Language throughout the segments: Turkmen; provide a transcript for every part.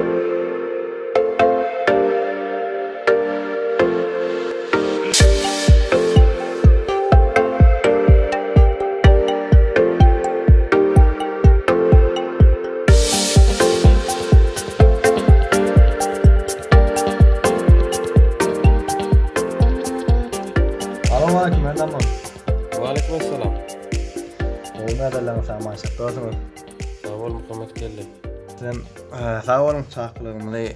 thank you çaklygymly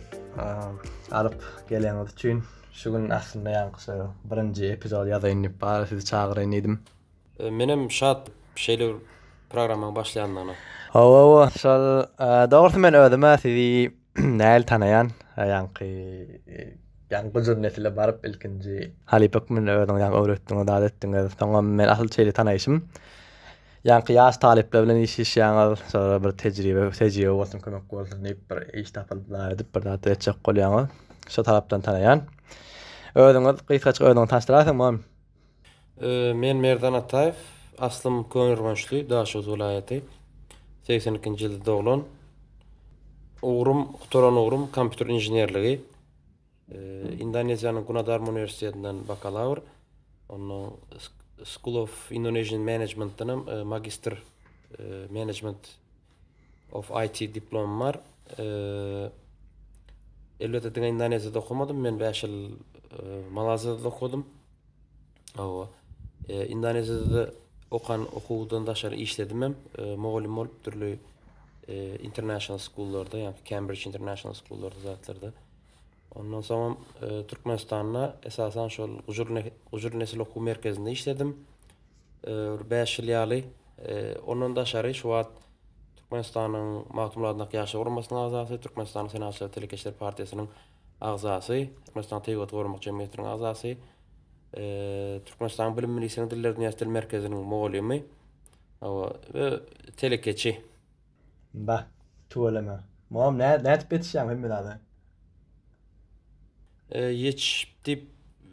alyp geleniňiz üçin şu gün aslında ýa-da kysa birinji epizod ýazyny bar sizi çağıryn edim. E, menem şat şeýle programma başlaýandygyna. Hawa, şol e, dogry men öwdüm sizi näl tanayan e, ýa-da Yani bu zürnetiyle barıp ilkinci Halipok mün öğrendim, yani da daha dettim, öğrettim, yani kıyas taleplerle iş iş yani sonra bir tecrübe tecrübe olsun kömek olsun deyip bir iş tapıldılar edip bir daha edecek kol yani şu taraftan tanayan özüňiz gysaç özüňiz taşdyrasyň mam ee, men Merdan Atayev aslym Kömürmanşly Daşoz welaýaty 82-nji ýylda doğulan Uğrum, Kutoran Uğrum, kompüter injinerligi. Ee, Indonesiýanyň Gunadarma Üniversitesi'nden bakalavr. Onun. School of Indonesian Management'tanım e, Magister e, Management of IT diplomam var. E, Elbette de Indonezya'da okumadım. Ben 5 yıl e, Malazya'da okudum. Awa. E, Indonezya'da okan okuwdan daşary işledim hem. E, Mogolim bolup türli e, international schoollarda, yani Cambridge International School'larda zatlarda. Ondan sonra e, Türkmenistan'da esasen şu Ucur Nesil Oku Merkezi'nde işledim. E, 5 yıl yalı. E, onun da şari şu an Türkmenistan'ın mahtumlarındaki yaşa vurmasının azası, Türkmenistan'ın Senatçılar Telekeşler Partisi'nin azası. Türkmenistan Teýgat Gormak Jemgyýetiniň agzasy, e, Türkmenistan Bilim Milisiniň Diller Dünýäsi Merkeziniň mugallymy awa ve telekeçi. Ba, tuwlama. Mam nä nä bitşäm hem bilade. Ee, yetishib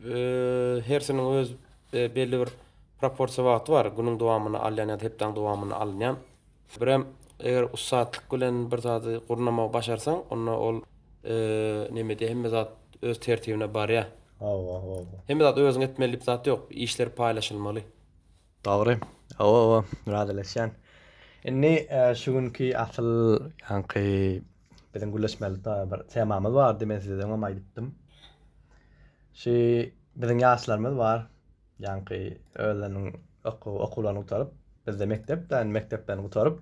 e, her sinin öz e, belli bir proporsiya wagty bar. Günüň dowamyny alýan ýa-da hepden dowamyny alýan. Birem eger ussatlyk bilen bir zady gurnama başarsaň, onda ol e, neme diýe hemme zat öz tertibine barýa. Awa, awa. Hemme zat özüň etmelip zat ýok, işler paýlaşylmaly. Dogry. Awa, awa. Radaleşen. Inni şu günkü asıl hangi bizim gülüşmeli bir temamız var, ben size de ona gittim. Şi bizim yaşlarımız var. Yanki öğlenin oku, okulanı utarıp, biz de mektepten, yani mektepten utarıp,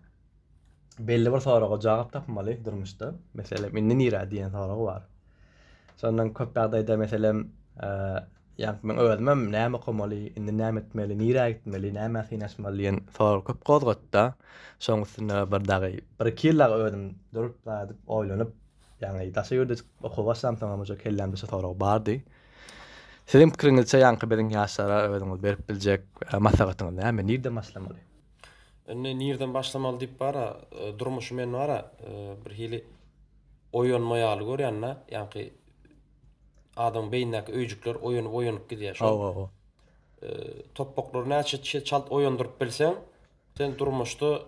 belli bir soruğa cevap tapmalı durmuştu. Mesela minni nira diyen soruğa var. Sondan köp da mesela, e, yanki ben näme nəyem indi näme etmeli, nira etmeli, näme etmeli, nəyem etmeli, nəyem etmeli, nəyem etmeli, bir etmeli, nəyem durup, nəyem etmeli, nəyem etmeli, nəyem etmeli, nəyem etmeli, nəyem etmeli, nəyem Sedim kırıngılça yankı bedin yaşlara ödünüz berip bilecek e, masagatınız näme nirden başlamaly? Enne nirden başlamaly dip bara e, durmuşy men bara e, bir hili oýanmaýaly görýänna, ýanki adam beýindäki öýjükler oýunup oýunup gidýär. Şol. Toppoklar näçe çalt oýandyryp bilsen, sen durmuşda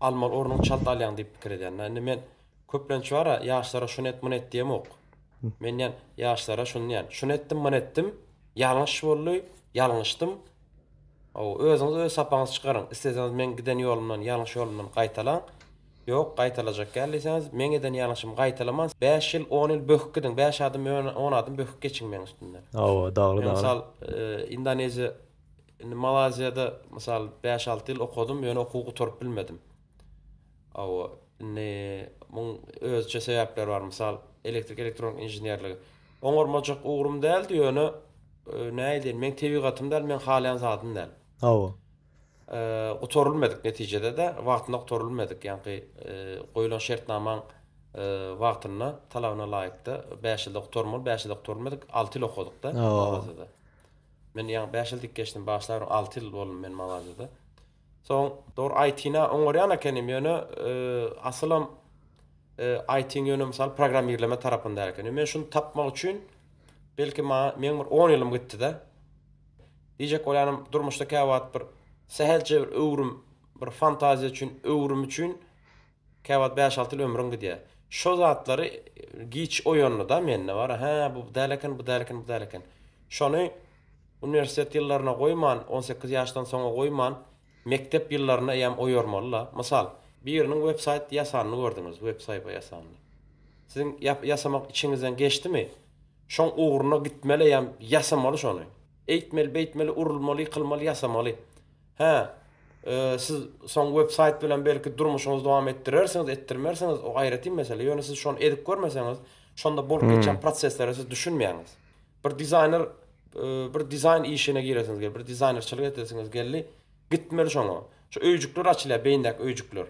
almal ornun çalt alýan diýip pikir edýän. Enne men köplençi bara ýaşlara şunu etmen etdiýem ok. Men ýan ýaşlara şunu ýan, şunu etdim, men etdim yanlış yanlıştım. yalnishdim o'zingiz o'z sapangiz çıkarın. İsteseniz men giden yo'limdan yanlış yo'limdan qaytalang yo'q qaytalajak ekan desangiz men gidan yanlishimni qaytalaman besh yil o'n yil bo'hib giding besh adim o'n adim bo'hib keching meni ustimdan ova dog'ri dog'ri misol e, indoneziya malayziyada misol besh yıl okudum, o'qidim men o'quvni turib bilmadim ova bunun özçe sebepler var. Misal elektrik elektronik injinerliği. Onlar maçak uğrum diyor yönü ne edeyim ben teviqatım der, ben halen zatım der. Hawa. E, otorulmadık neticede de vaktinde otorulmadık. Yani e, koyulan şartnaman e, vaktına talabına layıkta 5 yılda otormul, 5 yılda otorulmadık. 6 yıl okuduk da. Mağazada. Men yani 5 yıl geçtim başlarım 6 yıl oldum men mağazada. Son doğru IT'na ongoran ekenim yönü e, asılam e, IT'in yönü misal programirleme tarafında ekenim. Men şunu tapmak için belki ma men bir 10 ýylym gitdi-de. Diýjek bolýanym durmuşda käwat bir sähelçe bir öwrüm, bir fantaziýa üçin, öwrüm üçin käwat 5-6 ýyl ömrüm gidýär. Şo zatlary e, giç oýanly da menne bar. Hä, bu däleken, bu däleken, bu däleken. Şonu üniversitet ýyllaryna goýman, 18 ýaşdan soňa goýman, mektep ýyllaryna hem oýarmalyla. Mysal, biriniň website ýasanyny gördüňiz, web sayfa ýasanyny. Sizin yap yasamak içinizden geçti mi? şon uğruna gitmeli yam yasamalı şonu. Eýtmeli, beýtmeli, urulmaly, kılmaly, yasamaly. Ha, e, siz son web website bilen belki durmuşuňyz dowam etdirersiňiz, etdirmersiňiz, o gaýraty mesele. Ýöne siz şonu edip görmeseňiz, şonda bolup geçen hmm. prosesleri siz düşünmeýäňiz. Bir designer e, bir dizayn işine giresiňiz gel, bir designerçylyk etesiňiz geldi, gitmeli şoňa. Şu öýjükler açılıyor, beýindäki öýjükler.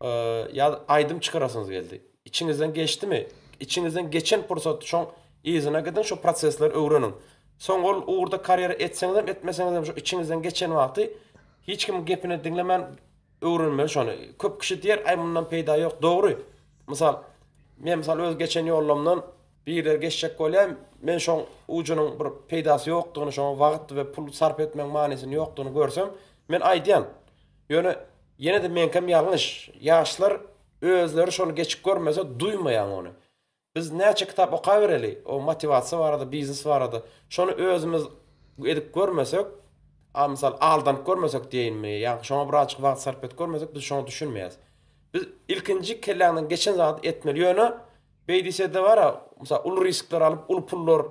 E, ya aydım çıkarasınız geldi. İçiňizden geçti mi? İçiňizden geçen pursat şoň izine gidin şu prosesleri öğrenin. Son ol, orada kariyer etseniz hem etmeseniz hem şu içinizden geçen vakti hiç kim gepini dinlemen öğrenmeli şunu. Köp kişi diğer, ay bundan peýda ýok, dogry. Mysal men mysal öz geçen ýollamdan bir ýer geçecek bolýam, men şoň ujunyň bir peýdasy ýokdugyny, şoň wagt we pul sarp etmek manysyny ýokdugyny görsem, men aýdýan. Ýöne yine de men kem ýalňyş. Ýaşlar özleri şunu geçip görmese duymayan onu biz näçe kitap oka bereli, o motivasiýa barada, biznes barada. Şonu özümiz edip görmesek, a misal aldan görmesek diýinmi, ýa-ni şoňa bir açyk wagt sarf etip görmesek biz şonu düşünmeýäs. Biz ilkinji kelläňden geçen zat etmeli ýöne beýdise de bara, misal ul riskler alyp ul pullar,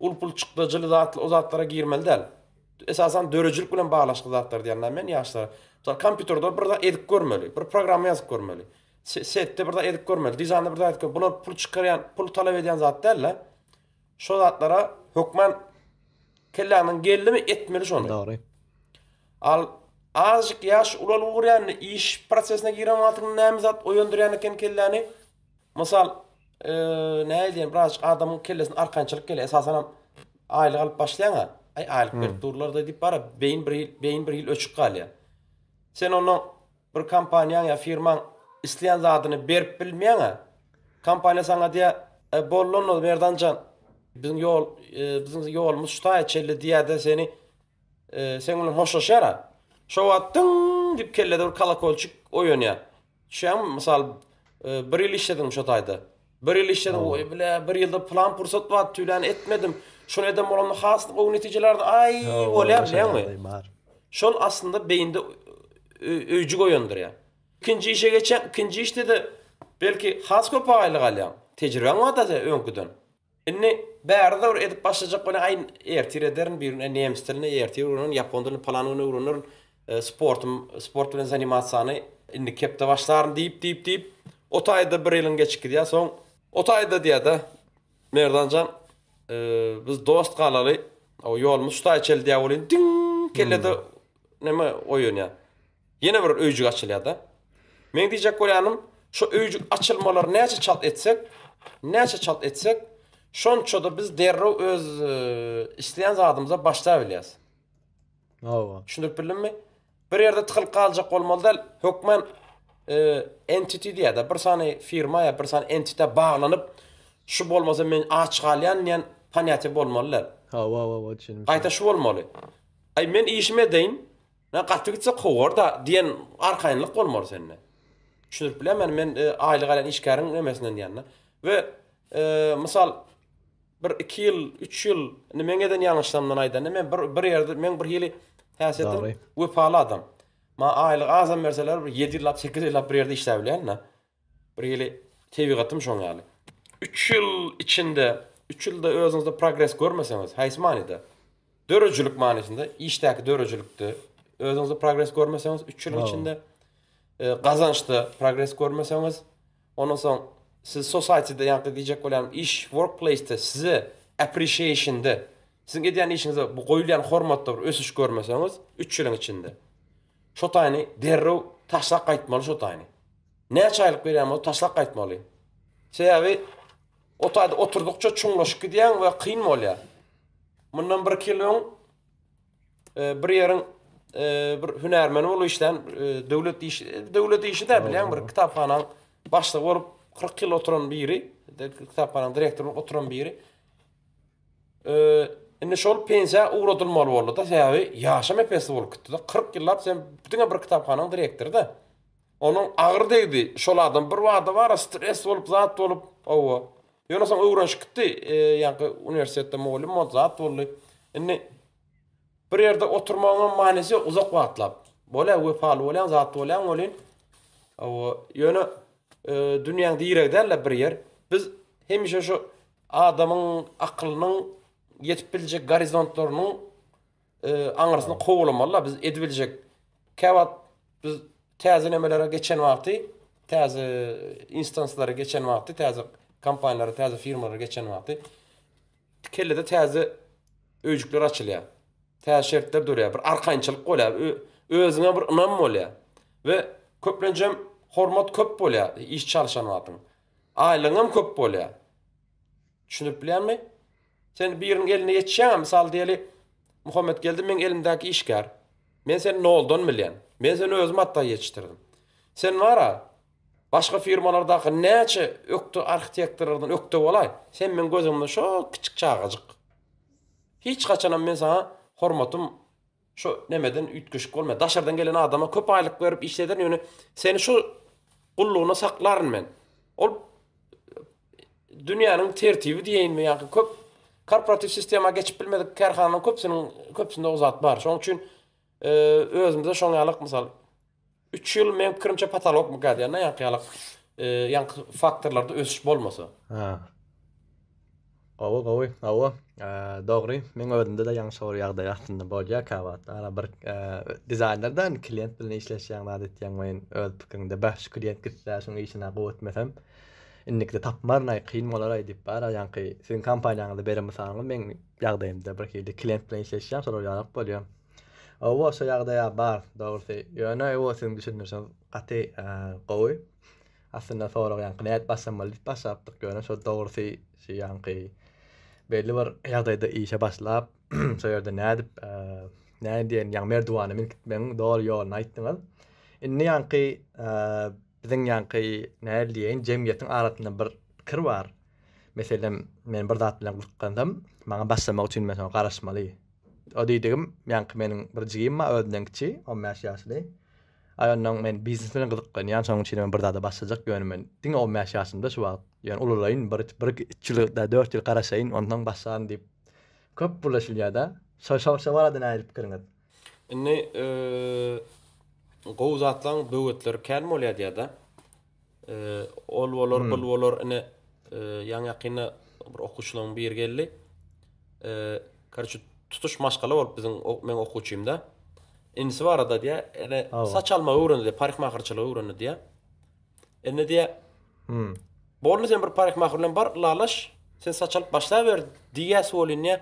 ul pul çykdyjyly zatly o zatlara girmeli däl. Esasan dörejilik bilen baglaşyk zatlar diýenler men ýaşlar. Misal kompýuterde bir edip görmeli, bir programma ýazyp görmeli sette burada edip görmeli. Dizanda burada edip görmeli. Bunlar pul çıkarayan, pul talep eden zatlarla şu zatlara hükmen kellanın geldi mi etmeli şonu. Doğru. Al azıcık yaş ulan uğrayan iş prosesine giren vaatın zat oyundurayan eken kellani. Mesela e, ne diyeyim birazcık adamın kellesini arkançılık kelle esasen ham aylık alıp başlayan ha. Ay aylık hmm. bir turlarda deyip bara beyin bir beyin bir yıl ölçüp kalya. Sen onu bir kampanyan ya firman isteyen zadını berip bilmeyene kampanya sana diye e, bollon ol Merdancan bizim yol e, bizim yolumuz şuta çelli diye de seni e, sen bilen hoşlaşara şovattın dip kellede bir kalakolçuk ya. Şu şey an misal e, bir yıl işledim şu tayda. Bir yıl işledim. Oy bile bir yılda plan fırsat var tülen etmedim. Şunu edem olamda haslık o neticelerde ay olay biliyor musun? Şol aslında beyinde öcük e, e, oyundur ya ikinci işe geçen, ikinci işte de belki has köpağaylık alyan. Tecrüben var da önküden. Inni bäri döwür edip başlajak bolan aýyn ertir ederin, birine nemis diline ertir urunan, japon diline falan urunan urunan e, sportum, sport bilen animasiýany inni kepde başlaryn diýip diýip diýip o taýda bir ýylyň geçip gidýär. Soň o taýda diýada Merdanjan e, biz dost galaly, o ýolumyz şu taýçel diýär, diň ne mi oyun ya? Yine bir öýjük açylýar da. Men diyecek bolýanym, şu öýjük açylmalar näçe çalt etsek, näçe çalt etsek, şonçoda biz derro öz e, isteyen zadymyza başlap bilýäs. Awa. Şundur bilinmi? Bir yerde tıkıl galjak bolmaly hökmen e, entity diye de bir sany firma ya bir sany entite bağlanıp şu bolmasa men aç galyan diýen panyati bolmalylar. Ha wa wa wa düşündim. Gaýta şu bolmaly. Ay men işime deyin, ne gatdy gitse gowar da diýen arkynlyk bolmar sende tushunib bilaman men oylik e, alan ishkarim emesinden yanına ve e, misal bir iki yil uch yil nimagadan yanglishimdan aydan men bir bir yerda men bir yili hasiyatim vepalı adam ma aile azam berseler bir yedi yillab sekiz yillab bir yerde ishlab bilyanna bir yili tebigatim şoňaly uch yil içinde üç yılda özünüzde progres görmeseňiz, haýsy manida, döröjülük manysynda, işteki döröjülükde özünüzde progres görmeseňiz, üç yıl içinde E, gazançta progress görmeseňiz, ondan soň siz societyde ýa-da diýjek bolan iş workplace-de sizi appreciation-de, sizin edýän işiňizi bu goýulýan hormatda bir ösüş görmeseňiz, 3 ýylyň içinde şu şotany derrew taşlap gaýtmaly şotany. Näçe aýlyk berýän bolsa taşlap gaýtmaly. Şeýle otada oturdukça çuňlaşyp gidýän we kynmaly. Mundan bir kilo e, bir ýerin E, bir hünärmen bolup işden e, döwlet iş döwlet işi de bilen bir kitapxana başda gorup 40 ýyl oturan biri, kitapxana direktori oturan biri. e inne şol pensiýa uradylmaly boldy da, sebäbi ýaşam epesi bolupdy da, 40 ýyllap sen bütün bir kitapxana direktori da. Onuň agyr degdi, şol adam bir wagt bar stres bolup, zat bolup, owa. Ýöne soň öwrenşikdi, e, ýa-ni universitetde mowlim, zat bolup. Inne bir yerde oturmağın manisi yok, uzak vatlap. Bola vefal olan zat olan olin. O yönü e, dünyanın direk derler bir yer. Biz hemişe şu adamın aklının yetip bilecek garizontlarının e, anırasını kovulamalı. Biz edebilecek kevat biz täze nemelere geçen wagty, täze instanslara geçen wagty, täze kompaniyalara, täze firmalara geçen wagty kellede täze öjükler açılıyor täşertler dörä bir arkançylyk bolýar, özüňe bir inam bolýar. ve köplenjem hormat köp bolýar iş çalışan wagtyň. Aýlyňam köp bolýar. Düşünip bilýärmi? Sen biriniň eline geçýän, mysal diýeli Muhammed geldi, men elimdäki işgär. Men seni noldan bilýän. Men seni özüm atda yetiştirdim. Sen wara başga firmalardaky näçe ökde arhitektorlardan ökde bolay. Sen men gözümde şu küçük çağagyjyk. Hiç gaçanam men sana hormatum şu nemeden ütküşük olma. Daşardan gelen adama köp aylık verip işleden yönü seni şu kulluğuna saklarım ben. Ol dünyanın tertibi diyeyin mi yani köp korporatif sisteme geçip bilmedik kerhananın köpsünün köpsünde uzat zat var. Şoň için e, özümizde şoň ýalyk mysal üç yıl men pikirimçe patalok mu geldi ýa-da ýaly ýaly e, faktorlarda ösüş bolmasa. Ha. Awa awa, awa. E, dogry. Men öwrendimde de ýaňy sowar ýagda ýatdym. Boja kawat. Ara bir dizaynerden klient bilen işleşýän wagtda ýaňy men öl pikirinde baş klient gitse, şoň üçin näme bolup etmesem, indikde tapmar näi kyn bolar aý diýip bar. Ýaňy sen kompaniýanyňda berim sanly men ýagdaýym de bir kyn klient bilen işleşýän sowar ýaňyp bolýar. Awa şo ýagda ýa bar. Dogry. Ýöne awa sen düşünmesem, gaty gowy. Aslynda sowar ýaňy net basamaly, basapdyk görnüşde dogry. Şeýanky belli bir ýagdaýda işe başlap, şo ýerde nädip, diýip, nä diýen, ýa merdiwany men gitmek dogry ýol näýtdim. Indi ýanky, e, biziň ýanky nä diýen, jemgyýetiň aratynda bir kir bar. Meselem, men bir zat bilen gurtgandym, maňa başlamak üçin men garaşmaly. O diýdigim, ýanky meniň bir jigim ma öňden kiçi, o maşyasyny. Aýa men biznesini gyzykdyň, ýa-da soň üçin men bir zat başlajak görnüm. Diňe o maşyasymda şu wagt Yani ululayın bir bir içli da 4 yıl qarasayın ondan başlan dip. Köp bulaşıl da. Soy soy soy varadı nə elib kırınat. Ne e, qovzatlan bövətlər kəlmə olyadı ya da. E, ol olor hmm. bul olor ne e, yan bir oquşlan bir gəlli. E, Karşı tutuş maşqalı bolup bizim men oquçuyum da. İnsi varada diye ene saç alma öğrenildi, parikmakırçılığı öğrenildi diye. Ene diye hmm. Bolu sen bir parik bar, lalash, sen saçalıp başla ver, diye suolin ya,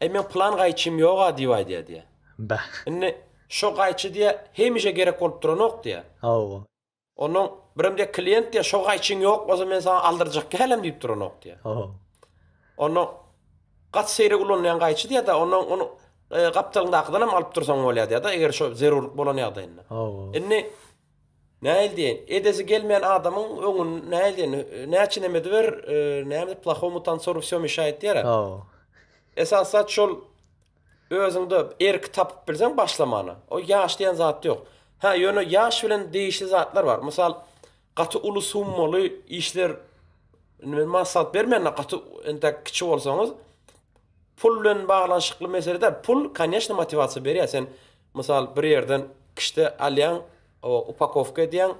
men plan gaiçim yoga diya diya diya. Ba. Enne, şo gaiçi diya, hemişe gerek olup duran ok diya. onu Onun, klient diya şo yok, bolsa men sana aldırcak gelin diya diya diya. Ono, Onu seyri gulun yan gaiçi diya diya diya diya diya Ne eldiyen? Edesi gelmeyen adamın onun ne eldiyen? Ne için emedi ver? E, ne emedi? Plahomutan soru все мешает diyerek. Oh. Esasat şol özünde erk tapyp bilsen başlamany. O ýaş diýen zat yok. Ha, ýöne yaş bilen değişli zatlar var. Mysal gaty ulus hummaly işler nime maksat bermeýän gaty ente kiçi bolsaňyz pul bağlanışıklı baglanşykly meselede pul konечна motivasiýa veriyor Sen mysal bir yerden kişide alýan o upakovka edýän,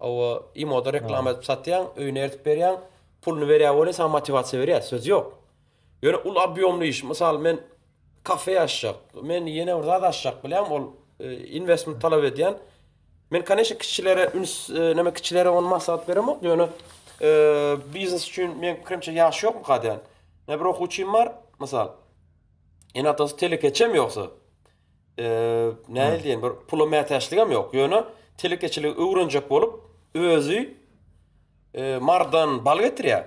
o i moda reklama satýan, öýüne ertip berýän, puluny berýär, sen motivasiýa berýär, söz ýok. Ýöne ul abýomly iş, mysal men kafe açacak, men yine orada da açacak bilem ol e, investment talep edýän. Men kaneşe kişilere üns e, näme kişilere on maslahat berem ok. Ýöne e, biznes üçin men kimçe ýaş ýokmy gadyn. Ne bir okuwçym var, mysal. En atas telekeçem ýoksa, e, ne diýen bir pula mätäşligem yok, yani? telekeçiligi öwrenjek bolup özü e, mardan bal getirýär.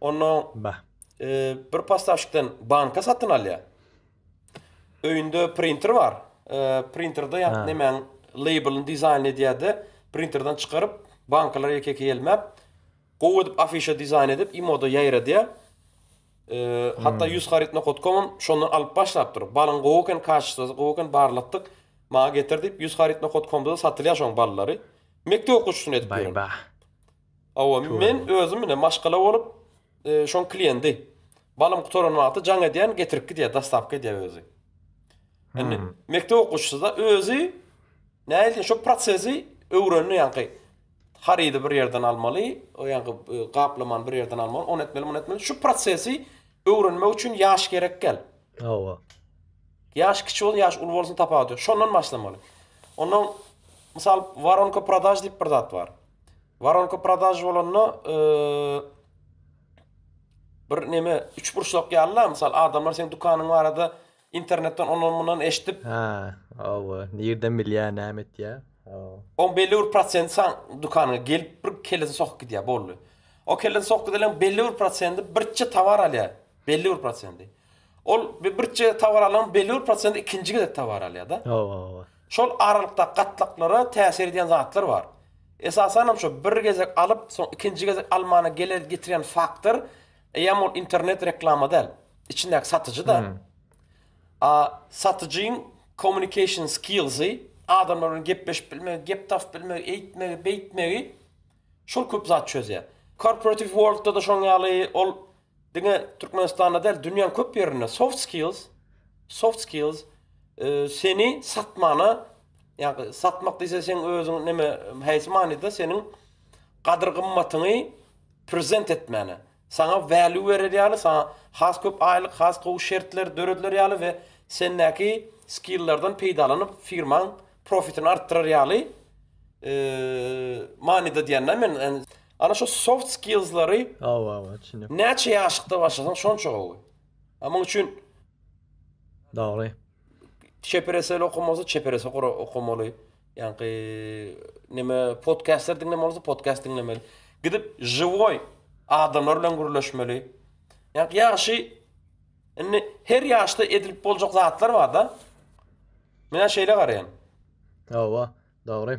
Onu ba. E, bir pastaşykdan banka satyn alýar. Öýünde printer bar. E, Printerde ýa näme labelini dizayn edýärdi. Printerden çykaryp bankalara ýeke gelmäp gowudyp afişa dizayn edip imoda ýaýradyr. Ee, hmm. Hatta 100 haritna kodkomun, şonun alp başlaptır. Balın gowuken kaçtı, gowuken barlattık. ma getirdip 100 harit nokot komda satylýar şoň ballary. Mekde okuşsun edip. Bay ba. Awa men özüm bilen maşgala bolup e, şoň kliýendi. Balym kutoran wagty jaň edýän getirip gidýä dostawka diýä özü. Hmm. mekde okuşsa da özü näilen şo prosesi öwrenýär ýa-da Haridi bir yerden almaly, o yankı kaplaman e, bir yerden almaly, on etmeli, on etmeli. Şu prosesi öğrenme üçin ýaş gerek gel. Ova. Yaş Яаж kichik yaş ул болсын тапа диyor. Шоннан башламалы. Ondan misal воронка продаж дип bir var. бар. Воронка продаж болонно bir neme üç burçluk geldiler misal adamlar senin dükkanın var arada internetten onun bundan eşitip ha awa nereden bilýär nämet ya on belli bir prosent san dükkanı gelip bir kelesi sok gidýär bolly o kelesi sok gidýär belli bir prosenti birçe tavar alıyor belli bir prosenti ol birçe tavar alan belli bir prosent ikinci tavar alıyor da. Şol aralıkta katlaklara təsir edən zatlar var. Esasən şu bir gezek alıp son ikinci gezek almana gelir getirən faktor e, ya mol internet reklamı da. İçində satıcı da. A satıcının communication skills-i adamların gepleş bilmek, gep taf bilmek, eğitmek, beğitmek şol köp zat çözüyor. Corporate world-da da ol Dünya Türkmenistan'da da dünyanın köp yerine soft skills, soft skills e, seni satmana, yani satmak diye sen özün neme heysmani da senin qadr qymmatyny present etmäni. Sana value berer ýaly, sana has köp aýlyk, has köp şertler, döredler ýaly we sendäki skilllerden peýdalanyp firman profitini artdyrar ýaly. E, manida diýenler yani, Ана шо soft skillslary ооба ооба түшүнөм наче ашыкта баштасаң ошончо аман үчүн дагы чепереселер окумаса чепересе окумалы янки неме подкасттер тиңдемели болсо подкаст тиңдемели gidip живой adamlar bilen gürleşmeli. Yani yaşı yani her yaşta edilip bolacak zatlar var da. Mena şeyle garayan. Ava, doğru.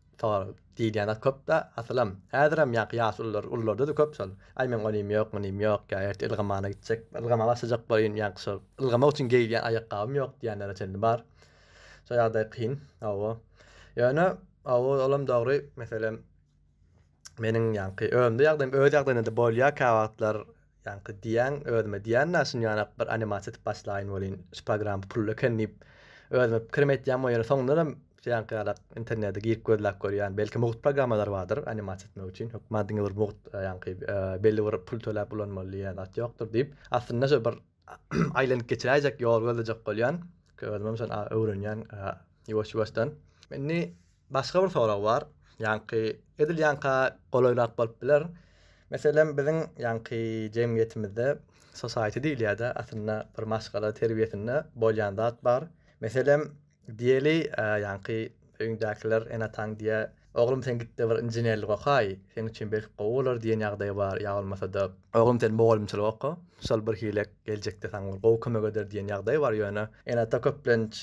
doğru değil yani köp de aslım ädirem yak ýas ullar ullarda da köp sol ay men olim ýok men ýok ýa ert ilgamana gitjek ilgama başajak bolýan ýa sol ilgama üçin geýilýän ayakkabam ýok diýenler üçin bar so ýa-da kyn awa ýöne awa olam dogry meselem meniň ýanky ömde ýagdaýym öýde ýagdaýynda da bolýar kawatlar ýanky diýen öwdüme diýen näsin ýana bir animasiýa başlaýan bolýan program pulle kenip öwdüme kirmet ýa-da soňda Şeýanky alat internetde giýip görläp görýär. Yani, Belki mugut programmalar bardyr animasiýa etmek üçin. Hop, maňdyňy bir mugut, e, ýa e, belli bir pul tölep bolan bolýar, at ýokdur diýip, aslyň näçe bir aýlanyp geçiräjek ýol goldajak bolýan. Köwürdim, şo an öwrenýän ýa-ni e, Enni başga bir sowal bar. ýa edil ýa-ni goýlaýrak bolup biler. Meselem biziň ýa society jemgyýetimizde sosiýetde ýa-da bir maşgala terbiýetini bolýan zat bar. Meselem diyeli yanqi öňdäkiler ena taň diýe Oglum sen gitti bir injinerlik okay. Sen üçin belki gowular diýen ýagdaý bar, ýagylmasa da. Oglum sen mogalymçylyk oka. Şol bir hilek geljekde taň gow kömek eder diýen ýagdaý bar ýöne. Ena ta köplenç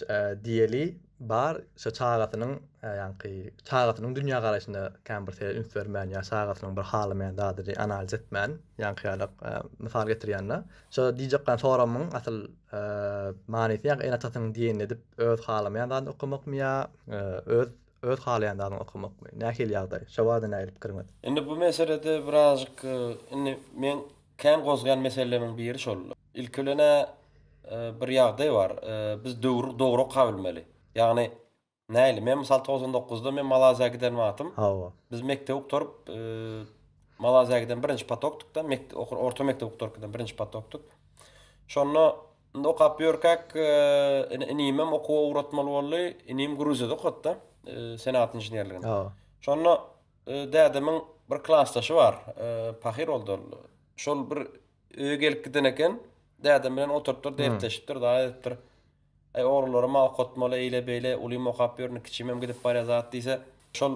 diýeli bar şu çağatynyň e, ýa-ni çağatynyň dünýä garaşynda käm bir täze ünfermän ýa-ni bir haly men dadyry analiz etmän ýa-ni misal e, mysal getirýände şu diýjekden soramyň asyl e, manysy ýa-ni ene çatyn diýen edip öz haly men dadyny okumakmy ýa öz öz haly men dadyny okumakmy nähil ýagdaý şu wada näirip indi bu meselede birazyk indi men käm gozgan meselelerimiň biri şol ilkilene bir ýagdaý bar biz dogru, dogry kabul Yani neyli, men misal e, da men Malaziya gider Biz mekte uktorup, e, Malaziya gider birinci da, mekte, orta mekte uktorup gider birinci oktuk. Sonra no kap yorkak, e, inimim olli, inim da, e, senat e, bir klasdaşı var, e, pahir oldu Şol bir öge gelip gidin ekin, dedemim oturttur, dertleştir, dertleştir, dertleştir, dertleştir, ay oralara ma qotmala ile bele uli muqabirni kichimem gidip bar yazat dese şol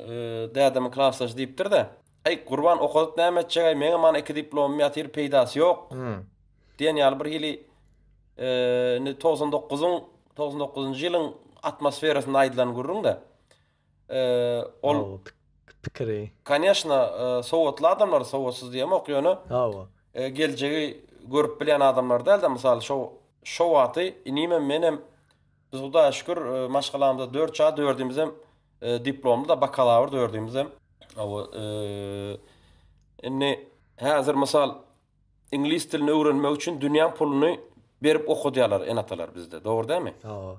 e, de adam klaslar dipdir de ay qurban oqot näme çegay meni mana iki diplomum yatir peydas yoq hmm. diyen ýaly bir hili ne 99-njy 99-njy ýylyň atmosferasyny aýdylan gurrun da e, ol pikiri kanesna e, sowat adamlar sowatsyz diýmek ýa e, ha görüp bilen adamlar da alda mysal şo, şowaty inime menem biz Huda şükür e, maşgalamyzda 4 ça dördümizem e, diplomlu da bakalawr dördümizem. Awa e, enne hazır masal ingliz tilini öwrenmek üçin dünýä puluny berip okudyalar en atalar bizde. Doğru değil mi?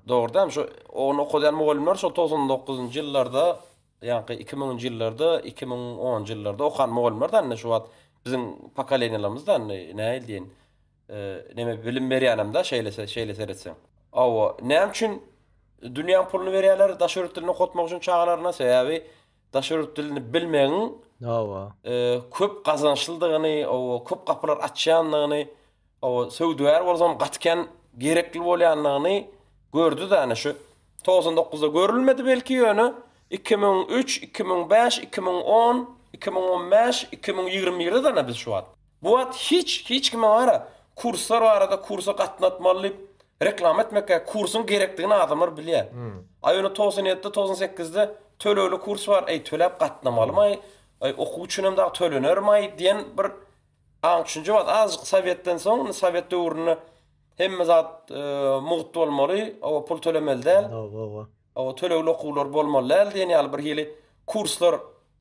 Doğru değil mi? Şu, onu okudan muallimler şu 99. yıllarda yani 2000 yıllarda 2010 yıllarda okan muallimler de anne şu at bizim pokoleniyalarımız da anne ne diyen ee, nemi bilim berýänimde şeýle şeýle seyretsem. Awa näme üçin dünýäň puluny berýärler, daşörüp dilini gotmak üçin çağalaryna sebäbi daşörüp dilini bilmegiň awa e, köp gazançlydygyny, awa köp gapylar açýanlygyny, awa söwdüwer bolsam gatken gerekli bolýanlygyny gördü de ana hani şu 99'da görülmedi belki yönü 2003, 2005, 2010, 2015, 2020'de de biz şu an. Bu at hiç hiç kime ara kurslar o arada kursa katnatmalı reklam etmek ki kursun gerektiğini adamlar bilir. Ayını 97'de 98'de tölölü kurs var. Ey tölep katnamalı mı? Ey okuçunum da tölünür mü? diyen bir an üçüncü var. Az Sovyetten soň Sovyet döwrüni hem zat e, muhut bolmaly, o pul tölemel däl. O o o. O tölölü okuwlar bolmaly diýeni bir hili kurslar,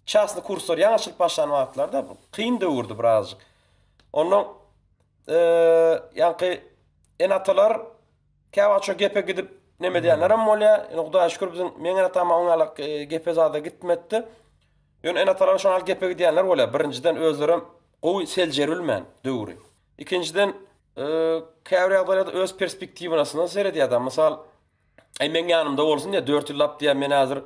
çaşny kurslar ýaňyşyl başlanýan wagtlarda bu qyn döwürdi birazyk. يعني إن أتلر كاو أشو جيبه gidip neme diýänlerim hmm. bolýa. Yani Hudaýa şükür biziň meňe tama oňa e, gepe zada gitmetdi. Ýöne ene tarar şoňa gepe diýänler bolýa. Birinciden özlerim gowy seljerilmän döwri. Ikinciden käwre ýagdaýlarda öz perspektiwasyndan seredýär adam. Mesela ay men ýanymda bolsun ýa 4 ýyllap diýen men hazır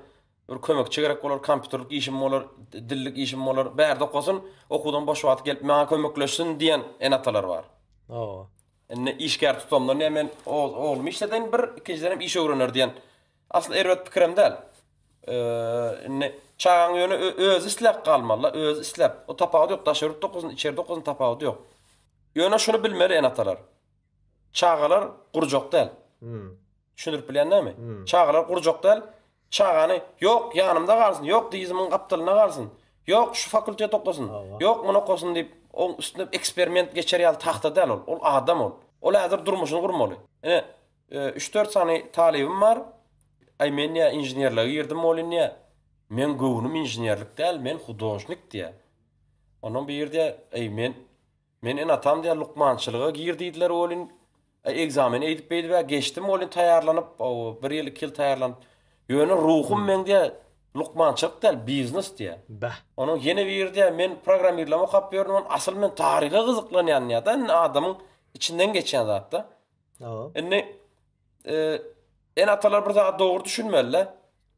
bir kömekçi gerek bolar, kompüterlik işim bolar, dillik işim bolar, berde qosun, okudan boş wagt gelip mena kömekleşsin diýen enatalar bar. Oo. Enne işgär tutamlar, hemen oğlum işleden bir ikincilerim iş öwrener diýen. Aslında erwet pikirim däl. Enne çağan yönü öz islep kalmalı, öz islep. O tapawdy ýok, daşyryp 9'un içeride 9'un tapawdy ýok. Ýöne şunu bilmeli enatalar. Çağalar gurjak däl. Hmm. Şunur bilen näme? Hmm. Çağalar gurjak däl. Çağanı yok yanımda kalsın, yok dizimin kaptalına kalsın, yok şu fakülteye toklasın, yok bunu kosun deyip onun üstüne eksperiment geçer yal tahta del ol, ol adam ol. Ol hazır durmuşunu kurmalı. Yani, e, 3-4 tane talibim var. Ay men ya injinerliğe girdim olin ya. Men gowunum injinerlik değil men hudoşnik diye. Onun bir yerde ay men men en atam diye lukmançılığa girdiydiler olin. Ay egzamen edip beydi ve geçtim olin tayarlanıp, bir yıllık yıl tayarlanıp Yöne ruhum hmm. mende lukmançyk däl, biznes diýe. Bä. Onu ýene bir ýerde men programmerlama kapýarym, on asyl men tarihe gyzyklanýan ýa-da adamyň içinden geçen zatda. Tamam. Enne e, en atalar bir doğru dogry düşünmeliler.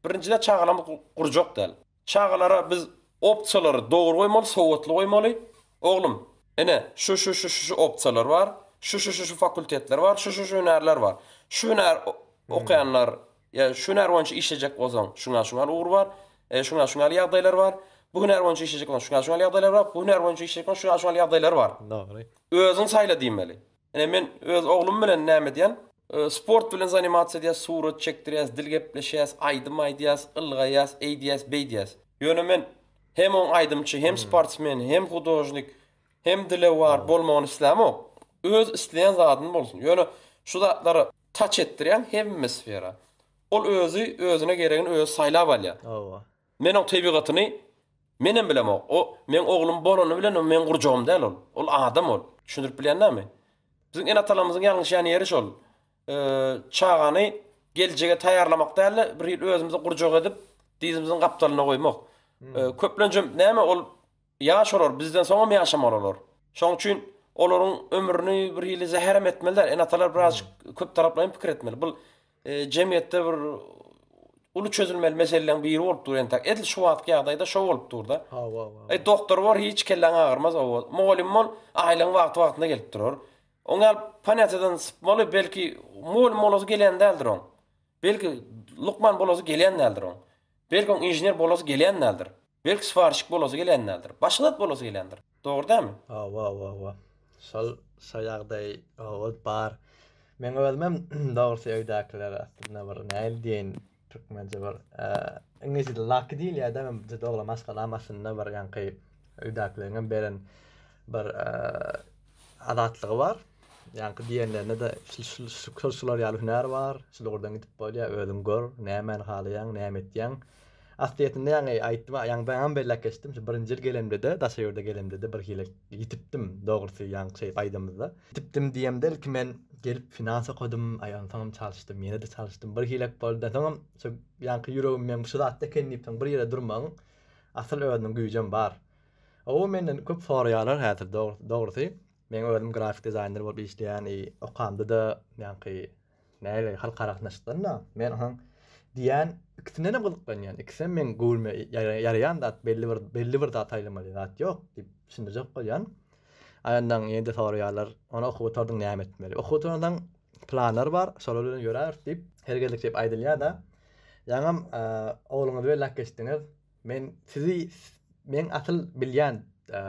Birincide çağalamy gurjak däl. Çağalara biz opsiyaları dogry goýmaly, sowatly goýmaly. Oglum, ene şu şu şu şu opsiyalar var, şu şu şu şu fakültetler var, şu şu şu hünärler var, Şu hünär hmm. okuyanlar ya şuna rwançı işleyecek o zaman, Şuna şuna uğur var. E, şuna şuna yağdaylar var. Bugün rwançı işleyecek olan şuna şuna yağdaylar var. Bugün rwançı işleyecek olan şuna şuna yağdaylar var. Doğru. Özün sayla diymeli. Yani ben öz oğlum bilen ne diyen e, sport bilen animasiya diye surat çekdirýäs, dil gepleşýäs, aýdym aýdýas, ylgaýas, eýdiyas, beýdiyas. Ýöne men hem on aýdymçy, hem hmm. sportsmen, hem hudожник, hem dile var bolmagyny o. Öz isteyen zadyny bolsun. Ýöne şu da taç hem hemisfera. Ol özü özüne geregen öz saylap alya. Owa. Men o tebigatyny menem bilem o. men oglum bolany bilen men gurjagam däl ol. Ol adam ol. Düşündirip mi? Bizim en atalarymyzyň ýalňyş ýany ýeri şol. Ee, çağany geljege taýýarlamak däl, bir ýil özümizi gurjag edip dizimizin gapdalyna goýmak. ne mi ol ýaşarar, bizden soňam ýaşamalar. Şoň üçin olaryň ömrüni bir ýyly zäherem etmeliler. En atalar biraz hmm. köp taraplayın pikir etmeli. Bu cemiyette e, bir ulu çözülmeli meselelerin biri olup duruyor. Yani Edil şu vakit ki adayda şov olup durur da. Ha, e, doktor var hiç kellen ağırmaz. Moğolim mol ailen vakti vaktinde gelip durur. Ona panetadan sıpmalı belki moğolim molosu gelen deldir on. Belki lukman bolosu gelen deldir on. Belki on injiner bolosu gelen deldir. Belki sifarişik bolosu gelen deldir. Başlat bolosu gelen deldir. Doğru değil mi? Ha, Sal, Men öwrenmem dogrusy öýdäkilere, näme bir näil diýen türkmençe bir, äh, ingilizde lucky diýil ýa-da, men bu dogry maskala maşynyna bargan kyp öýdäkilere beren bir adatlygy bar. Ýa-ni diýenlerde de kursular ýaly hünär bar. Şol gurdan gitip bolýar, özüm gör, näme halyň, näme etýäň. Aýtdyň näme, aýtdym, ýa-da hem kestim, şu birinji gelende de, daşa ýerde gelende de bir hilä ýitipdim, dogrusy ýa-ni şeýle aýdymyzda. Ýitipdim diýemde, ki men gelip finansa kodum ayağını tamam çalıştım yine de çalıştım bir hilek boldu tamam so yankı yüreğim men şu zatda kendiptim bir yere durmağın asıl öğrendim güýjem bar o menden köp soraýarlar häzir dogrusy men özüm grafik dizayner bolup işleýän okamda da yankı näle halkara qatnaşdyrna men han diýen ikisine de guluklanýan ikisine men gulme ýaraýan dat belli bir belli bir data aýlamaly zat ýok dip düşündirjek bolýan Ayandan ýerde sorýarlar, ony okuw tordyň näme etmeli? Okuw tordyň planlar bar, şolary görär dip her gelek diýip aýdylýar da. Ýa-ňam, e, oglumyňy bilen läkeşdiňiz. Men sizi men atyl bilýän, e,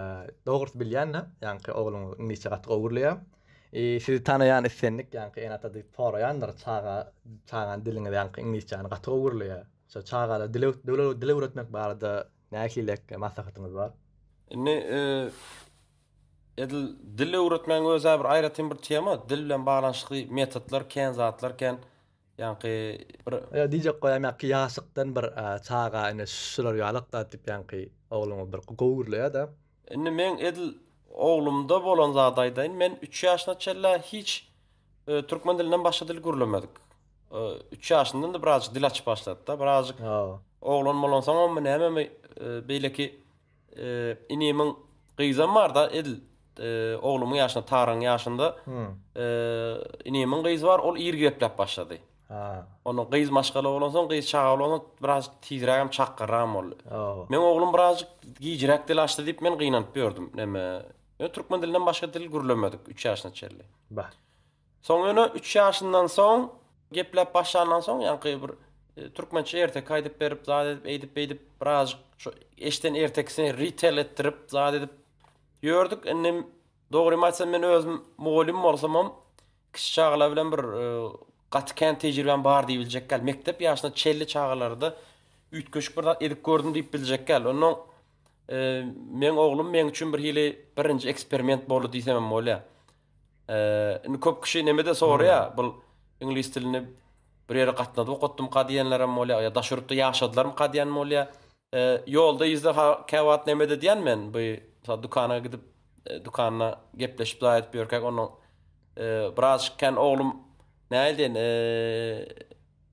dogry bilýän, ýa-ňy oglumy inglizçe gatyp öwürleýä. E sizi tanayan efendik, ýa-ňy ýa-da diýip sorýandyr, çağa, çağan diliňi ýa-ňy inglizçe gatyp öwürleýä. Şo çağa da dil öwretmek barada näçe ýyllyk maslahatyňyz bar? Ne, edil dille uğratmanın özü bir ayrı tem bir tema dille bağlanışlı metodlar ken zatlar ken yani bir ya diýje goýam ýa-ki ýaşykdan bir e, çağa ene şular ýalykda diýip ýa-ki oglumy bir gowurlaýa da indi men edil oglumda bolan zatdaýda men 3 ýaşyna çella hiç e, türkmen dilinden başga dil gurulmadyk 3 e, ýaşyndan da biraz dil açyp başlady da biraz oglan molan soňam näme beýleki inimin gyzam da edil E, oğlumun yaşında, Tarın yaşında e, inimin qiz var, ol iyir gepläp başlady. Ha. Onun qiz maşgala bolanson, qiz çağala bolan biraz tizrak hem çaqqaram ol. Men oglum biraz giyirak dil açdı dip men qıynan gördüm. Näme? Ö türkmen dilinden başqa dil gürlemedik 3 yaşına çerli. Ba. Soňra onu 3 yaşından soň gepläp başlanan soň ýa-ni bir e, türkmençe erte kaýdyp berip, zat edip, edip, edip biraz eşden erteksini ritel ettirip, zat edip Gördük annem doğru maçsa men özüm molim bolsamam kiş çağla bilen bir gatkan e, tecrübem diye diýip gel Mektep ýaşyna çelli çağlarda ütköş bir edip gördüm diýip biljekkel. Onuň e, men oğlum men üçin bir hili birinji eksperiment boldy diýsem bolýar. Eee, köp kişi näme de soraýar, hmm. bul ingliz dilini bir ýere gatnady okutdum ka diýenler hem bolýar, ýa daşurypda ýaşadylarmy ka diýen bolýar. Eee, ýolda izde kawat näme de diýen men, bu mesela dükkana gidip e, dükkanına gepleşip zayet bir erkek onu e, biraz ken oğlum ne elden e,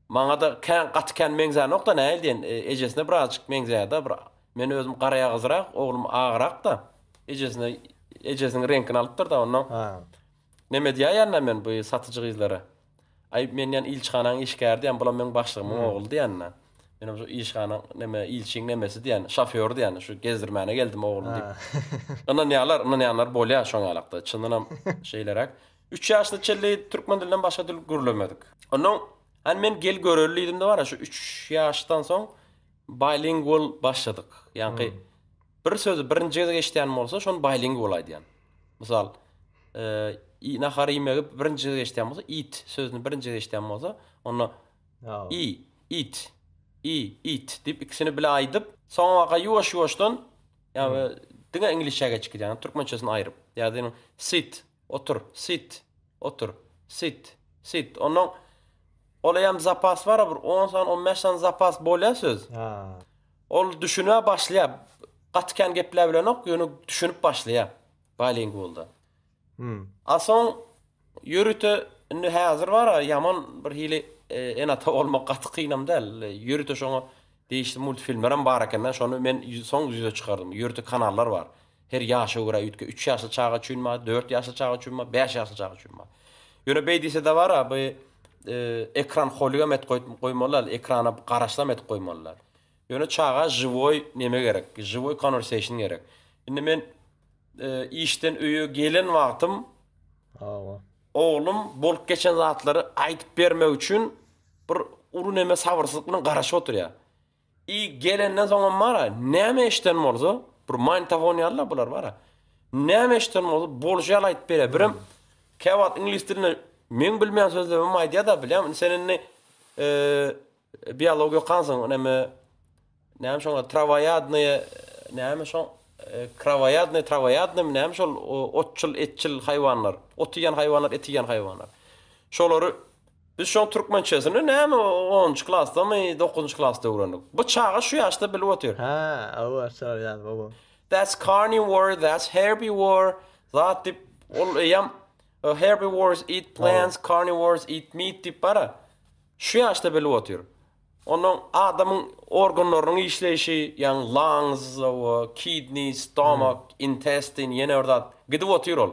Maňa da kan gatken mengzän okda näilden e, ecesine birazcık mengzä da bir men özüm garaya gyzrak, oglum agrak da ejesine ejesini renkin alıpdyr da ondan. Ha. Neme diýär ýanna men bu satyjy gyzlara. Ay men ýan ilçhanaň işgärdi, ýan bulan men başlygym ogul diýär benim şu ne neme ilçin nemesi diyen şofördü yani şu gezdirmene geldim oğlum deyip. Ana niyalar, ana niyalar bol ya şoň alaqda. Çyndan şeylerek. 3 ýaşly çelli türkmen dilinden başga dil gürlemedik. onun hani ben gel görürlüydüm de var ya şu üç yaştan son bilingual başladık. Yani hmm. bir sözü birinci kez geçtiyen olsa an bilingual aydı yani. Misal e, nahar yemeği birinci kez geçtiyen olsa it sözünü birinci kez geçtiyen olsa onu i, eat i, it dip ikisini bile aydıp sonra waka yuvaş yuvaşdan hmm. yani dine İngilizceye çıkıyor yani Türkmençesini ayırıp. Yani sit, otur, sit, otur, sit, sit. Onun olayam zapas var bir 10 san 15 san zapas bolya söz. Ha. Ol düşünüp başlaya. Qatkan gepler bilen ok, yönü düşünüp başlaya. Bilingualda. Hmm. Ason yürütü hazır var yaman bir hili ena olmak gaty kynam däl. Ýürüte şoňa değişli multfilmlerem bar eken ben şonu men soň ýüze çykardım. Ýürüte kanallar bar. Her ýaşa görä ýütke 3 ýaşly çağa çünma, 4 ýaşly çağa çünma, 5 ýaşly çağa çünma. Ýöne beýdise de bar bu e, ekran holiga met goýmalar, ekrana garaşla met goýmalar. Ýöne çağa jivoy neme gerek? Jivoy conversation gerek. Indi men e, işden öýe gelen wagtym Oğlum bolup geçen zatları aytıp bermek üçin bir urun emes habersizlik garaşy oturýar. I gelenden soňam mara, näme işden bolsa, bir magnetofon ýarlar bular bara. Näme işden bolsa bolşa aýtyp berä. Birim käwat ingliz diline men bilmeýän sözlerimi aýdýa da bilýär. Senin e, biologiýa kansyň, näme näme şoňa travayadny, näme şoň e, kravaядный, travayadny, neymiş şol otçul, etçil hayvanlar. ot hayvanlar, haýwanlar, hayvanlar. ýeýän Biz şu Türkmen çesini näme 10-njy klassda my 9-njy klassda öwrendik. Bu çağa şu ýaşda bilip otyr. Ha, awa şeýle bolup. That's carnivore, that's herbivore. That dip ol yam e, herbivores eat plants, oh. carnivores eat meat dip para. Şu ýaşda bilip otyr. Onuň adamyň organlaryny işleýişi, ýa lungs, kidney, stomach, hmm. intestine ýene-de gidip otyr ol.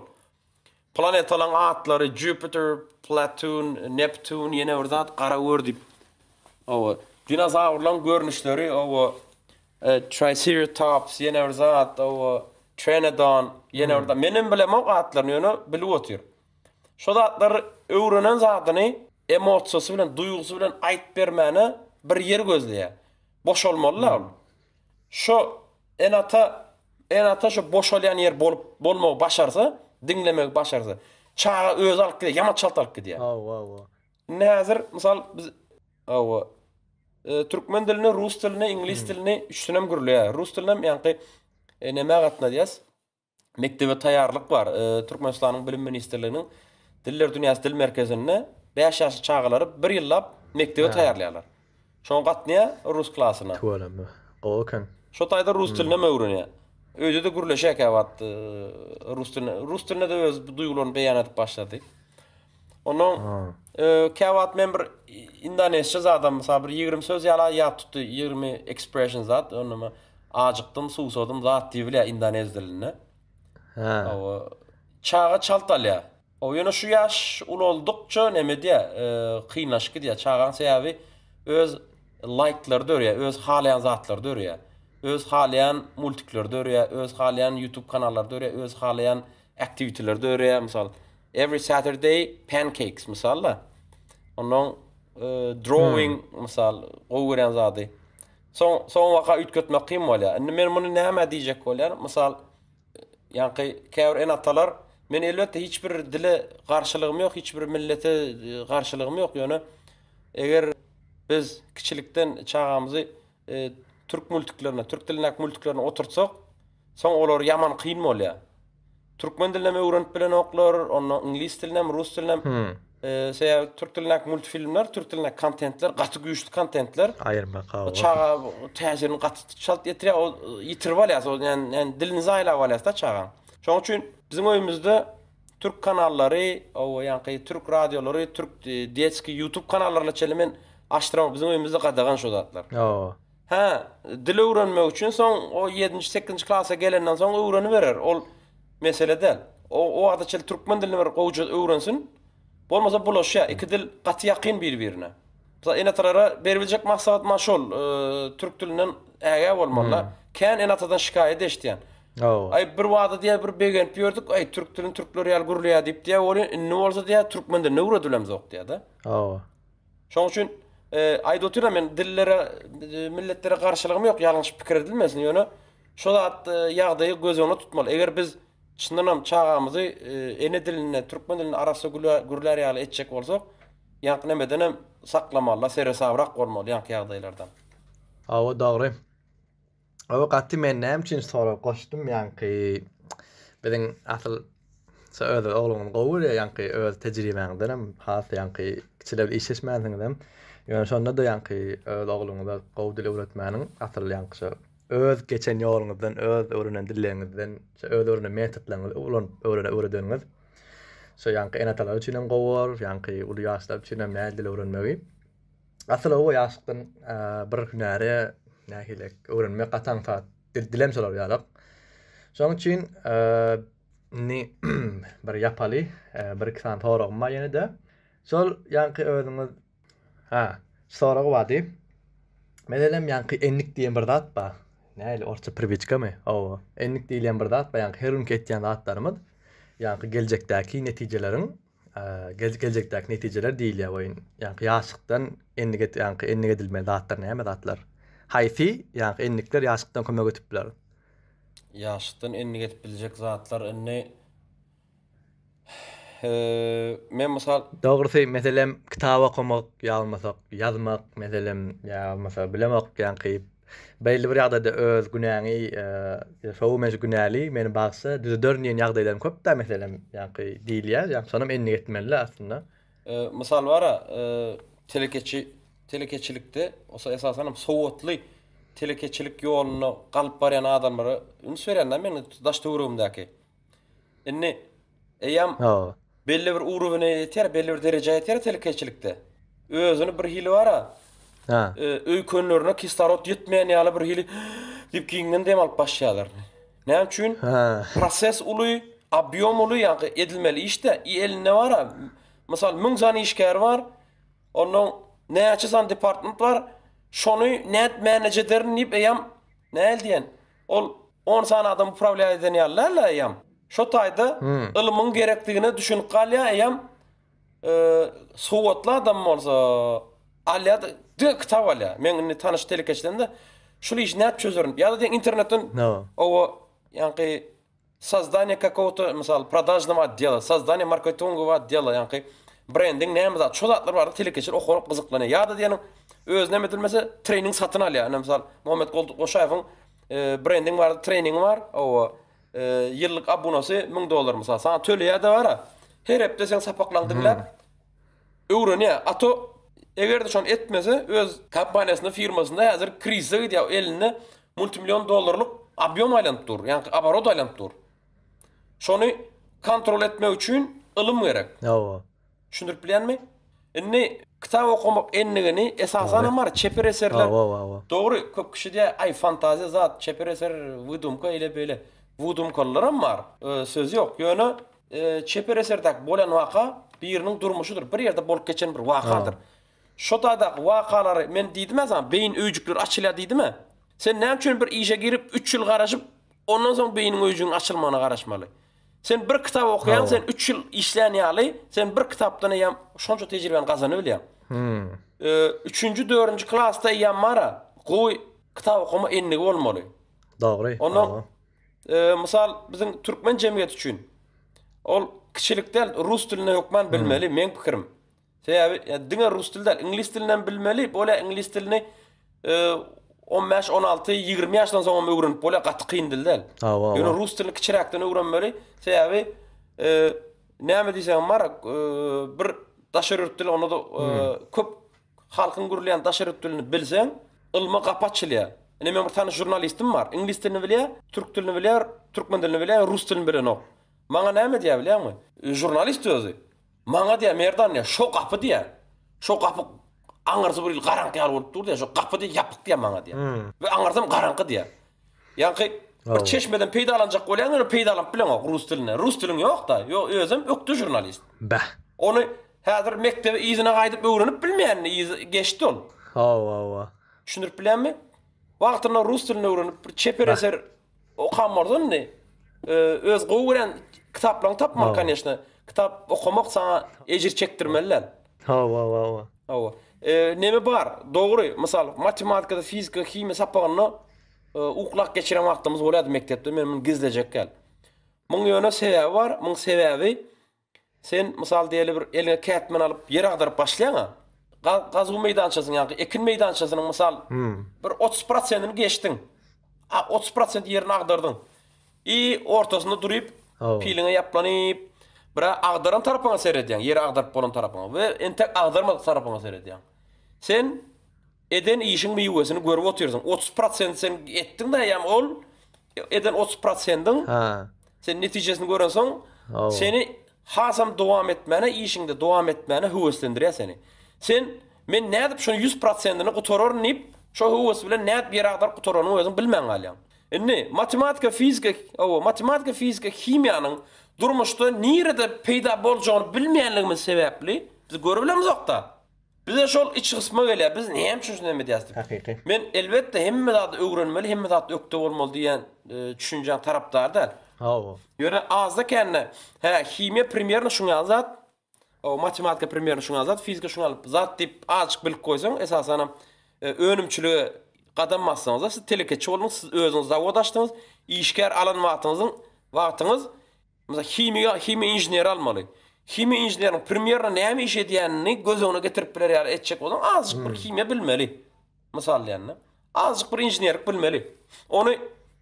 planet olan Jupiter, Platon, Neptun, yine orada Karavur dip. Awa, dinozavrların görünüşleri awa, e, Triceratops, yine orada awa, Trenodon, yine hmm. orada menin bilemem atlaryny ýöne bilip otyr. Şo atlar öwrenen zadyny emotsiýasy bilen, duýgusy bilen aýt bermäni bir yer gözleýär. Boş olmalılar. Hmm. Şo enata enata şo boş bolyan yer bolup bolmagy başarsa, dinlemek başardı. Çağa öz alıp gidiyor, yama çalt alıp gidiyor. Oh, oh, oh. Ne Misal biz... Oh, oh. Türkmen dilini, Rus dilini, İngiliz hmm. dilini üstünem gürülüyor. Rus dilini yani e, ne mağatına diyaz? Mektebe tayarlık var. E, Türkmenistan'ın bilim ministerliğinin Diller Dünyası Dil Merkezi'nine 5 yaşı çağaları bir yıllap mektebe tayarlayalar. Şonu katnaya Rus klasına. Tuvalam mı? Okan. Şotayda Rus hmm. dilini mevruniyor. Öýde de gürleşe käwatdy. Rus dilini, rus öz duýgulary beýan edip başlady. Onuň e, käwat men bir Indoneziýa zadam, bir 20 söz ýala ýat tutdy, 20 expression zat, onuň açykdym, suwsodym, zat diýilýär Indonez diline. Ha. O çağa çaltaly. O ýene şu ýaş ul oldukça näme diýe, kynlaşdy diýe, çağan öz like-lary öz halyan zatlary döreýär. öz halayan multiklerde öreye, öz halayan YouTube kanallarda öreye, öz halayan aktivitelerde öreye, misal. Every Saturday pancakes, misal. Onun e, drawing, hmm. misal, o uren zadi. Son, son vaka ütkötme kim ol ya. men bunu neyme diyecek ol Misal, yanki kevr en atalar, men elbette hiçbir dili karşılığım yok, hiçbir milleti karşılığım yok. Yani, eger biz kicilikten çağamızı e, Türk multiklerine, Türk diline multiklerine oturtsak, son olor yaman kıyın mol ya. Türkmen diline mi uğrant bilen oklar, onna ingliz diline, rus diline, hmm. e, Türk diline multifilmler, Türk diline kontentler, katı güçlü kontentler. Ayırma kawa. Çağa, tazirin katı çalt yetir, yitir val yas, dilin zayla val yas da çağa. Çoğun çün, bizim oyumuzda, Türk kanallari, yani, Türk radyolari, Türk, Türk, Türk, Türk, Türk, Türk, Türk, Türk, Türk, Türk, Türk, Ha, dil öwrenmek üçin son o 7-8-nji klassa gelenden soň öwreni berer. Ol mesele del. O o wagtda çel türkmen dilini bir gowjy öwrensin. Bolmasa bulaşya iki dil gaty ýakyn bir-birine. Mesela ene tarara verilecek maksat maşol e, Türk dilinden äge bolmaly. Hmm. Kän en atadan şikayet eşdiýän. Oh. Ay bir wada diye bir begen gördük. Ay Türk dilini Türkler ýal gurulýar diýip diýe, ol ne bolsa diýe türkmen dilini öwredilem zok diye de. Oh. Şoň üçin e, aýdotyram men dillere e, milletlere garşylygym ýok, ýalňyş pikir edilmesin ýöne. Şol at e, ýagdaýy gözüňi tutmaly. Eger biz çynyň hem çağamyzy e, ene diline, türkmen diline arasy gürler ýaly etjek bolsak, ýaňky nämeden hem saklamaly, sere sabrak bolmaly ýaňky ýagdaýlardan. Awa dogry. Awa gatdy men näme üçin sora goşdym ýaňky. Beden atyl Sa öde oğlumun gowul ya yankı öde tecrübeňden hem hat yankı kiçilä bir işleşmeňden Ýöne yani şonda da ýanky e, oglunyňda gowdyl öwretmäniň atylýanqysy. Öz geçen ýolunyňdan, öz öwrenen dilleňizden, öz öwrenen metodlaryňyz ulun öwrene öwredeniňiz. Şo ýanky ene talaw üçin hem gowar, ýanky uly ýaşda üçin hem näde dil öwrenmäwi. Asyl owa ýaşdan e, bir hünäre nähilek öwrenme gatan fat dilem solar ýalap. Şoň üçin e, ni bir ýapaly, bir kisan torogma ýene-de. Şol ýanky öwrenmäwi Ha, sorag wady. Men yanqi ýa enlik diýen bir zat ba. Nähali orta priweçka my. Ow. Enlik diýen bir zat ba, ýa herun ketýän zatlarymdy. yanqi da geljekdäki netijelärin, äh, e, geljekdäki netijeler däl ýa-wain. yanqi da ýaşyqdan enlige, ýa-da enlige dilmädä näme zatlar? Hayfi, yanqi enlikler ýaşyqdan kömek ötip biler. enlik enlige gitbilecek zatlar inne men mesal dogrusy meselem kitap okumak ýalmasak yazmak meselem ya mesela bilemek ýa kyp Beýle bir ýagdaýda öz günäňi, e, şow meş günäli meni bagsa, düzü dörnýän ýagdaýlaryň köp da meselem, ýa-ni diýilýär, ýa-ni sanam enni etmeli aslında E, mysal telekeçi telekeçilikde osa esasanam sowotly telekeçilik ýolunu galyp barýan adamlar üns berenden meni daş töwrümdäki. Enni eýam belli bir uruvini yeter, belli bir derece yeter telkeçilikte. Özünü bir hili var ha. Ha. E, öy könlörüne kistarot yetmeyen yalı bir hili dip kiyinden dem alıp başlayalar. Ne yam çün? Ha. Proses ulu, abiyom ulu yani edilmeli işte. İ eline var ha. Misal mınzani işgari var. Onun ne açısan department var. Şonu net menajerin nip eyam ne el diyen. Ol 10 sana adam problem edeni yallarla eyam. Şo taýda ilmiň gerekdigine düşünip galýa ýam, eee, sowatly adam bolsa, alýa de kitap alýa. Men indi tanyş telekeçlerinde şu iş näçe çözerim? Ýa-da internetden o ýa-ni sazdanie kakawto, mysal, prodajnyma dela, sazdanie marketingowa dela, ýa branding näme zat, şolatlar bar, telekeçler okuwup gyzyklanýar. Ýa-da diýenin özüne metilmese training satyn Mysal, e, branding training bar, o e, yıllık abunası 1000 dolar mesela. Sana töleye de var ha. Her hepte sen sapaklandırlar. Hmm. Euro ne? Ato eger de şon etmese öz kompaniyasında firmasında hazır krize gidiyor eline multimilyon dolarlık abyom aylanyp dur. Yani abarod aylanyp dur. Şonu kontrol etme için ılım gerek. Yawa. Şundur bilenmi? E ne kitap okumak en enligini esasan amar çeper eserler. Doğru, köp kişi diye ay fantazi zat çeper eser vudumka ile böyle vudum kollarım var. E, söz yok. Yöne e, çeper eserdek bolan vaka bir yerinin durmuşudur. Bir yerde bol geçen bir vakadır. Şotadak vakaları men dedim azam beyin öýjükleri açılıyor dedim. Sen ne üçin bir işe girip 3 yıl garaşyp ondan soň beýiniň öýjügiň açılmana garaşmaly. Sen bir kitap okuyan, sen 3 işleyen işlenýäli, sen bir kitapdan ýam şonça tejribeni gazanyp ölýär. Hmm. Ee, üçüncü dördüncü 4-nji klassda ýam mara, goý kitap okuma enligi bolmaly. Dogry. Ondan e, misal bizim türkmen cemiyeti üçin ol kişilikden rus diline hukman bilmeli men pikirim sebebi dinge rus dilde ingliz dilinden bilmeli bola ingliz dilini 15 16 20 yaşdan sonra öwren bola gat qiyin dilde ha ha yani rus dilini kiçirakdan öwrenmeli sebebi näme diýsem mar bir daşary dil onu da hmm. köp halkyn gurulýan daşary dilini bilsen Ene men bir tane jurnalistim bar. Inglis dilini bilä, türk dilini bilä, türkmen dilini bilä, rus dilini bilä. Maňa näme diýä bilýärmi? Jurnalist özü. Maňa diýär merdan ýa, şo gapy diýär. Şo gapy aňarsy bir garanqy ýar durup durdy, şo gapy diýä, ýapyk diýär maňa diýä. Bu hmm. aňarsam garanqy diýä. Ýa-ni bir çeşmeden peýda alanjak bolýan, onu peýda alyp bilen rus diline. Rus diline ýok da, ýok özüm ökdi jurnalist. Ba. Onu häzir mektebe ýüzüne gaýdyp öwrenip bilmeýän, geçdi ol. Ha, ha, ha. Şunu bilenmi? Wagtyna rus diline öwrenip bir çeper eser okamardyn ne? Öz gowuran kitaplan tapma, konechno. Kitap okumak sana ejir çektirmelen. Ha, ha, ha, ha. Ha. Neme bar? Dogry, mysal, matematikada, fizika, химия sapagyny uklak geçiren wagtymyz bolady mektepde. Men bunu gizlejek gel. Mun ýöne sebäbi bar, mun sebäbi sen mysal diýeli bir eline kätmen alyp ýere gadar başlaýaňa. gazu meydançasyny ýa-ni ekin meydançasyny mysal hmm. bir 30%ny geçdiň. A 30% yerini agdardyň. I ortasyny durup pilini ýaplanyp, bira agdaran tarapyna seredýäň, yeri agdaryp bolan tarapyna we ente agdarmak tarapyna seredýäň. Sen eden ýeşiň meýwesini görüp otyrsyň. 30% sen ettin da ýa ol eden 30%ndyň sen netijesini görensoň, seni Hasam dowam etmene, işiňde dowam etmene hüwüslendirýär seni. Sen men nädip şo 100%ni qutoror nip şo huwas bilen näp bir aqdar qutoronu özün bilmän alyň. Inni matematika, fizika, owa matematika, fizika, kimiýanyň durmuşda nirede peýda boljagyny bilmeýänligi sebäpli biz görüwlemiz okda. Bizde şol iç kısma gelýär. Biz näme üçin şunu demedi? Haqiqi. Men elbetde hemme zat öwrenmeli, hemme zat ökde bolmaly diýen e, düşünjäň tarapdardyr. Ha, ýöne azda kenne, ha, kimiýa primerni şuňa zat o matematika primerini şuna zat, fizika şuna alıp zat deyip azıcık bilik koysan, esas anam e, önümçülüğü kadınmazsanız siz telekeçi olunuz, siz özünüz zavodaştınız, işgər alan vaatınızın vaatınız, mesela kimi, kimi injineri almalı. Kimi injinerin primerini neyemi iş ediyenini göz önüne getirip bilir yani edecek olan bir kimi hmm. bilmeli. Misal yani. Azıcık bir injinerik bilmeli. Onu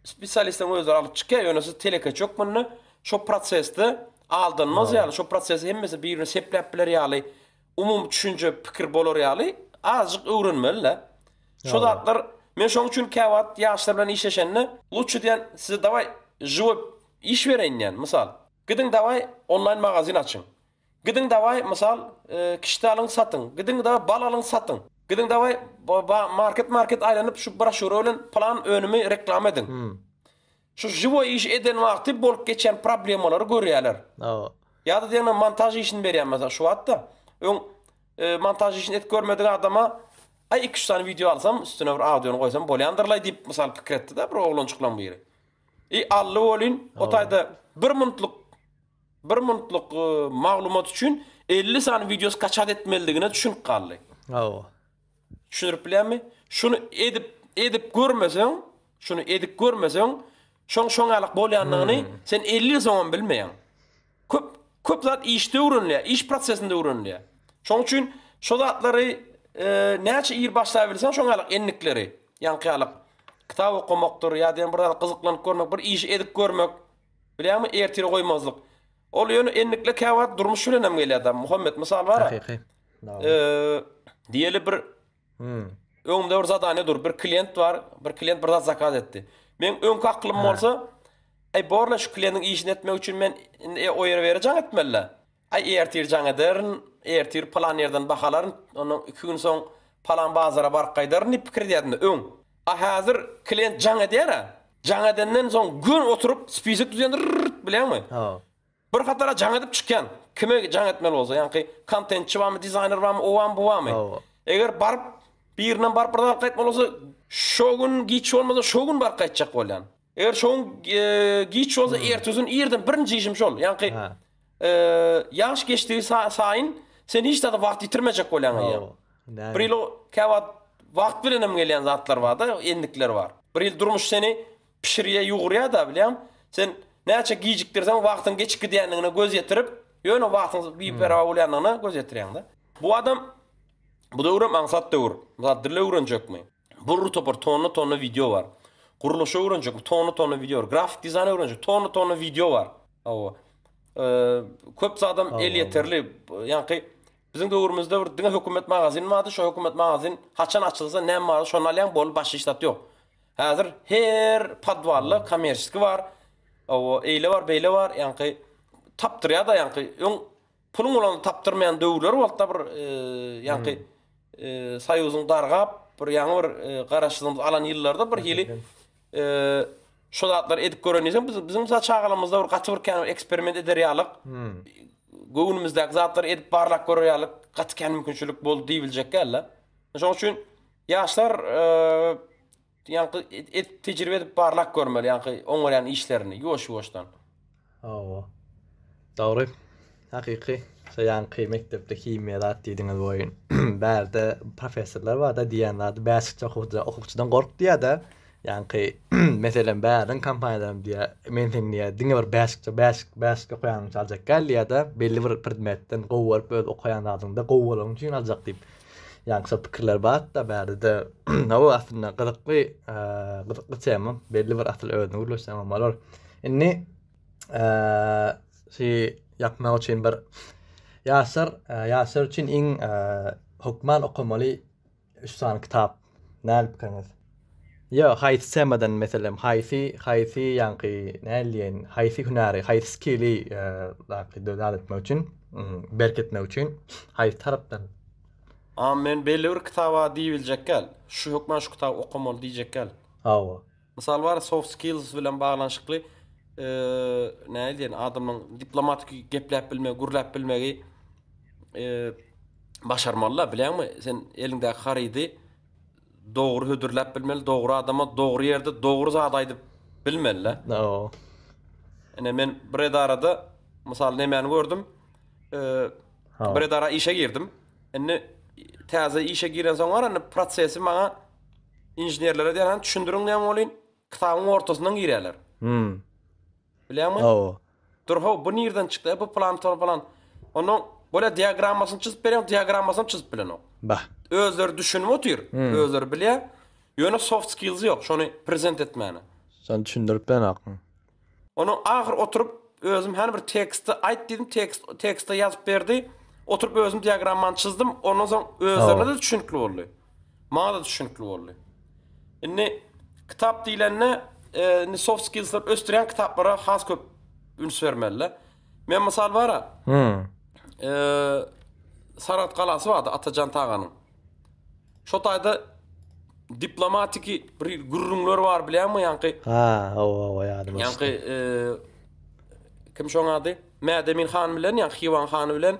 spesialistin özü alıp çıkıyor, yönesi telekeçi yok bunu, şu proseste, aldanmaz yali şu prosesi hemmese birini seplep bilir yali umum düşünce pikir bolor yali azıq öwrenmeli. şu datlar men üçin käwat ýaşlar bilen işleşenle uçu diýen size davay jıvı iş verenyen misal gidin davay online magazin açın gidin davay misal e, kişide satın gidin davay bal alın gidin davay market market aýlanyp şu braşur öylen plan önümü reklam edin hmm. Şu jivo iş eden vakti bolup geçen problemaları görýärler. Ya da diýen montaj işini berýär mesela şu wagtda. Öň e, montaj işini et görmediň adama ay 2-3 tane video alsam üstüne bir audionu koysam bolýandyrlay diýip mysal pikir etdi da bir oglun çyklan bu ýere. E allı bolin o taýda 1 minutluk 1 minutluk e, maglumat üçin 50 saniye videosu kaçat etmelidigine düşünüp kaldy. Awa. Düşünüp bilýärmi? Şunu edip edip görmeseň, şunu edip görmeseň şoň şoň alyk bolýanlygyny hmm. sen 50 ýyl soňam bilmeýän. Köp köp zat işde urunlar, iş prosesinde urunlar. Şoň üçin şol zatlary e, näçe ýyl başlaýarsan şoň alyk enlikleri, ýanky alyk kitap okumakdyr, ýa-da bir zat gyzyklanyp görmek, bir iş edip görmek. Bilýärmi? ertire goýmazlyk. Ol ýöne enlikle käwat durmuş bilen hem adam. Muhammed mysal bar. Hakyky. E, diýeli bir Hmm. Öňde bir zadany dur, bir klient bar, bir klient bir zat zakaz etdi. Ben öňki aklym bolsa, ay borla şu klientin işini etmek için ben e, o ýere berejäň etmeli. Ay ertir jaň ederin, tir plan yerden bakaların onun 2 gün soň palan bazara barıp gaýdaryn diýip pikir diýerdi öň. A häzir klient jaň edýär. Jaň edenden soň gün oturup spisik düzendir, bilýärmi? Ha. Bir hatara jaň edip çykýan. Kime jaň etmeli bolsa, ýa-ni kontentçi barmy, dizayner barmy, owan buwamy. Eğer barıp birden barıp birden gaýtmaly bolsa Şogun giç olmasa şogun bar qaytçaq bolan. Eger şogun e, giç olsa hmm. ertüzün irdin birinji işim şol. Yaqı yaş e, geçti sayın sen hiç tada vaqt itirmejek bolan. Bir ilo kawat vaqt bilenim gelen zatlar bar da, endikler bar. Bir il durmuş seni pişirye yuğurya da bilem. Sen näçe giçiktirsen vaqtın geçikdi diýenini göz ýetirip, ýöne vaqtın biýip bera hmm. bolanyny göz ýetirýäň da. Bu adam Bu dowrum ansat dowr. Bu adrle urun Burru topar tonu tonu video var. Kuruluşa uğrancak tonu tonu video var. Grafik dizayna tonu tonu video var. Ava. Köp zadam el yeterli. Yankı bizim de uğrumuzda bir Dünya hükumet magazin maddi, şu hükumet magazin haçan açılsa ne maddi, şu nalyan bol baş işlat yok. Hazır her padvarlı kamerçiski var. Ava eyle var, beyle var. Yani taptır da yani yon pulun taptırmayan dövürler bir e, yani hmm. e, bir yangi bir e, qarashligimiz alan yıllarda bir hili e, şu hmm. zatlar edip görönüysen bizim bizim çağalımızda bir katı bir kendi eksperiment ederiyalık. Gönlümüzdeki zatlar edip barlak görüyalık katı kendi mümkünçülük bol diyebilecek galla. Şoň üçin yaşlar ýanky e, et tecrübe edip barlak görmeli, ýanky oňaran işlerini ýoş-ýoşdan. Hawa. doğru hakiki Şu yani kıym mektepte kimya rahat dediniz boyun. Berde professorlar var da diyen adı basit okuyucu okuyucudan korktu ya da yani mesela berin kampanyalarım diye menten diye dinge var basit basit basit okuyan çalacak gel ya da belli bir predmetten kovur böyle okuyan adam da kovur onun için alacak deyip yani kısa fikirler var da berde de o aslında kırıklı kırıklı tema belli bir atıl öğrenme uğurluysa ama var. Şimdi şey yapmak için bir Yasir, e, Yasir üçin in e, hukman okumali üstan kitap Nal bikiniz? Yo, haysi semeden meselem, haysi, haysi yanki, nal yen, haysi hunari, haysi skili e, laki dodal mhm, etme uçin, üçin etme uçin, haysi tarapdan. Ama men belli bir kitaba diyebilecek gel, şu hukman şu kitap okumali diyecek gel. Awa. Misal var soft skills bilen bağlanışıklı, e, ne diyen adamın diplomatik geplap bilme, gurlap bilmeyi, başarmalılar bilen mi? Sen elinde haridi doğru hödürläp bilmeli, doğru adama doğru yerde doğru zadaydı bilmeli. No. Yani men bir edarada ne nemeni gördüm. E, bir edara işe girdim. Yani taze işe giren soň arany prosesi maňa injinerlere diýen düşündirin diýen bolýan kitabyň ortasyndan girýärler. Hmm. Bilýärmi? Oh. Dur ho, bu nirden çıktı Bu plan, falan plan. Onu Böyle diagrammasını çizip beren, diagrammasını çizip bilen o. Bah. Özler düşünme otur. Hmm. Özler bile. Yöne soft skills yok. Şonu present etmeni. Sen düşündürüp ben akın. Onu ahır oturup özüm her hani bir teksti ait dedim tekst tekste yazıp berdi. Oturup özüm diagramman çizdim. Ondan sonra özlerine de düşünüklü oldu. Mana da düşünüklü oldu. Ne kitap diýilenne e, ni soft skillsları östüren kitaplara has köp üns bermeliler. Men misal bara. Hmm e, Sarat kalası vardı Atacan Tağan'ın. Şotay'da diplomatik bir gurrumlar var biliyor musun yankı? Ha, o o o yadım Yankı e, kim şoň adı? Mädemin han bilen ýa Hiwan han bilen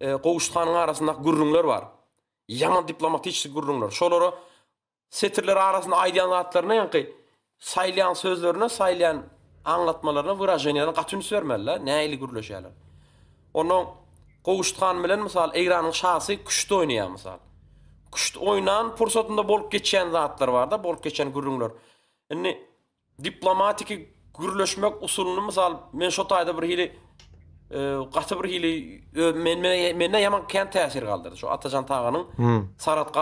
e, Gowuştanyň arasında gurrunlar var. Yaman diplomatik gurrunlar. Şolara setirler arasında aýdyan zatlaryna ýa-ki saýlayan sözlerine, saýlayan anlatmalarına, wyrajeniyana gatyn sörmeliler, näili gurleşýärler. Onuň Qoğuşdxan bilen misal Eyranın şahsi küşt oynaya misal. Küşt oynan fırsatında bolk geçen zatlar var da bolk geçen gürrünglar. Yani diplomatiki gürlöşmek usulunu misal men şotayda bir hili qatı e, bir hili menna yaman kent təsir qaldir qaldir qaldir qaldir qaldir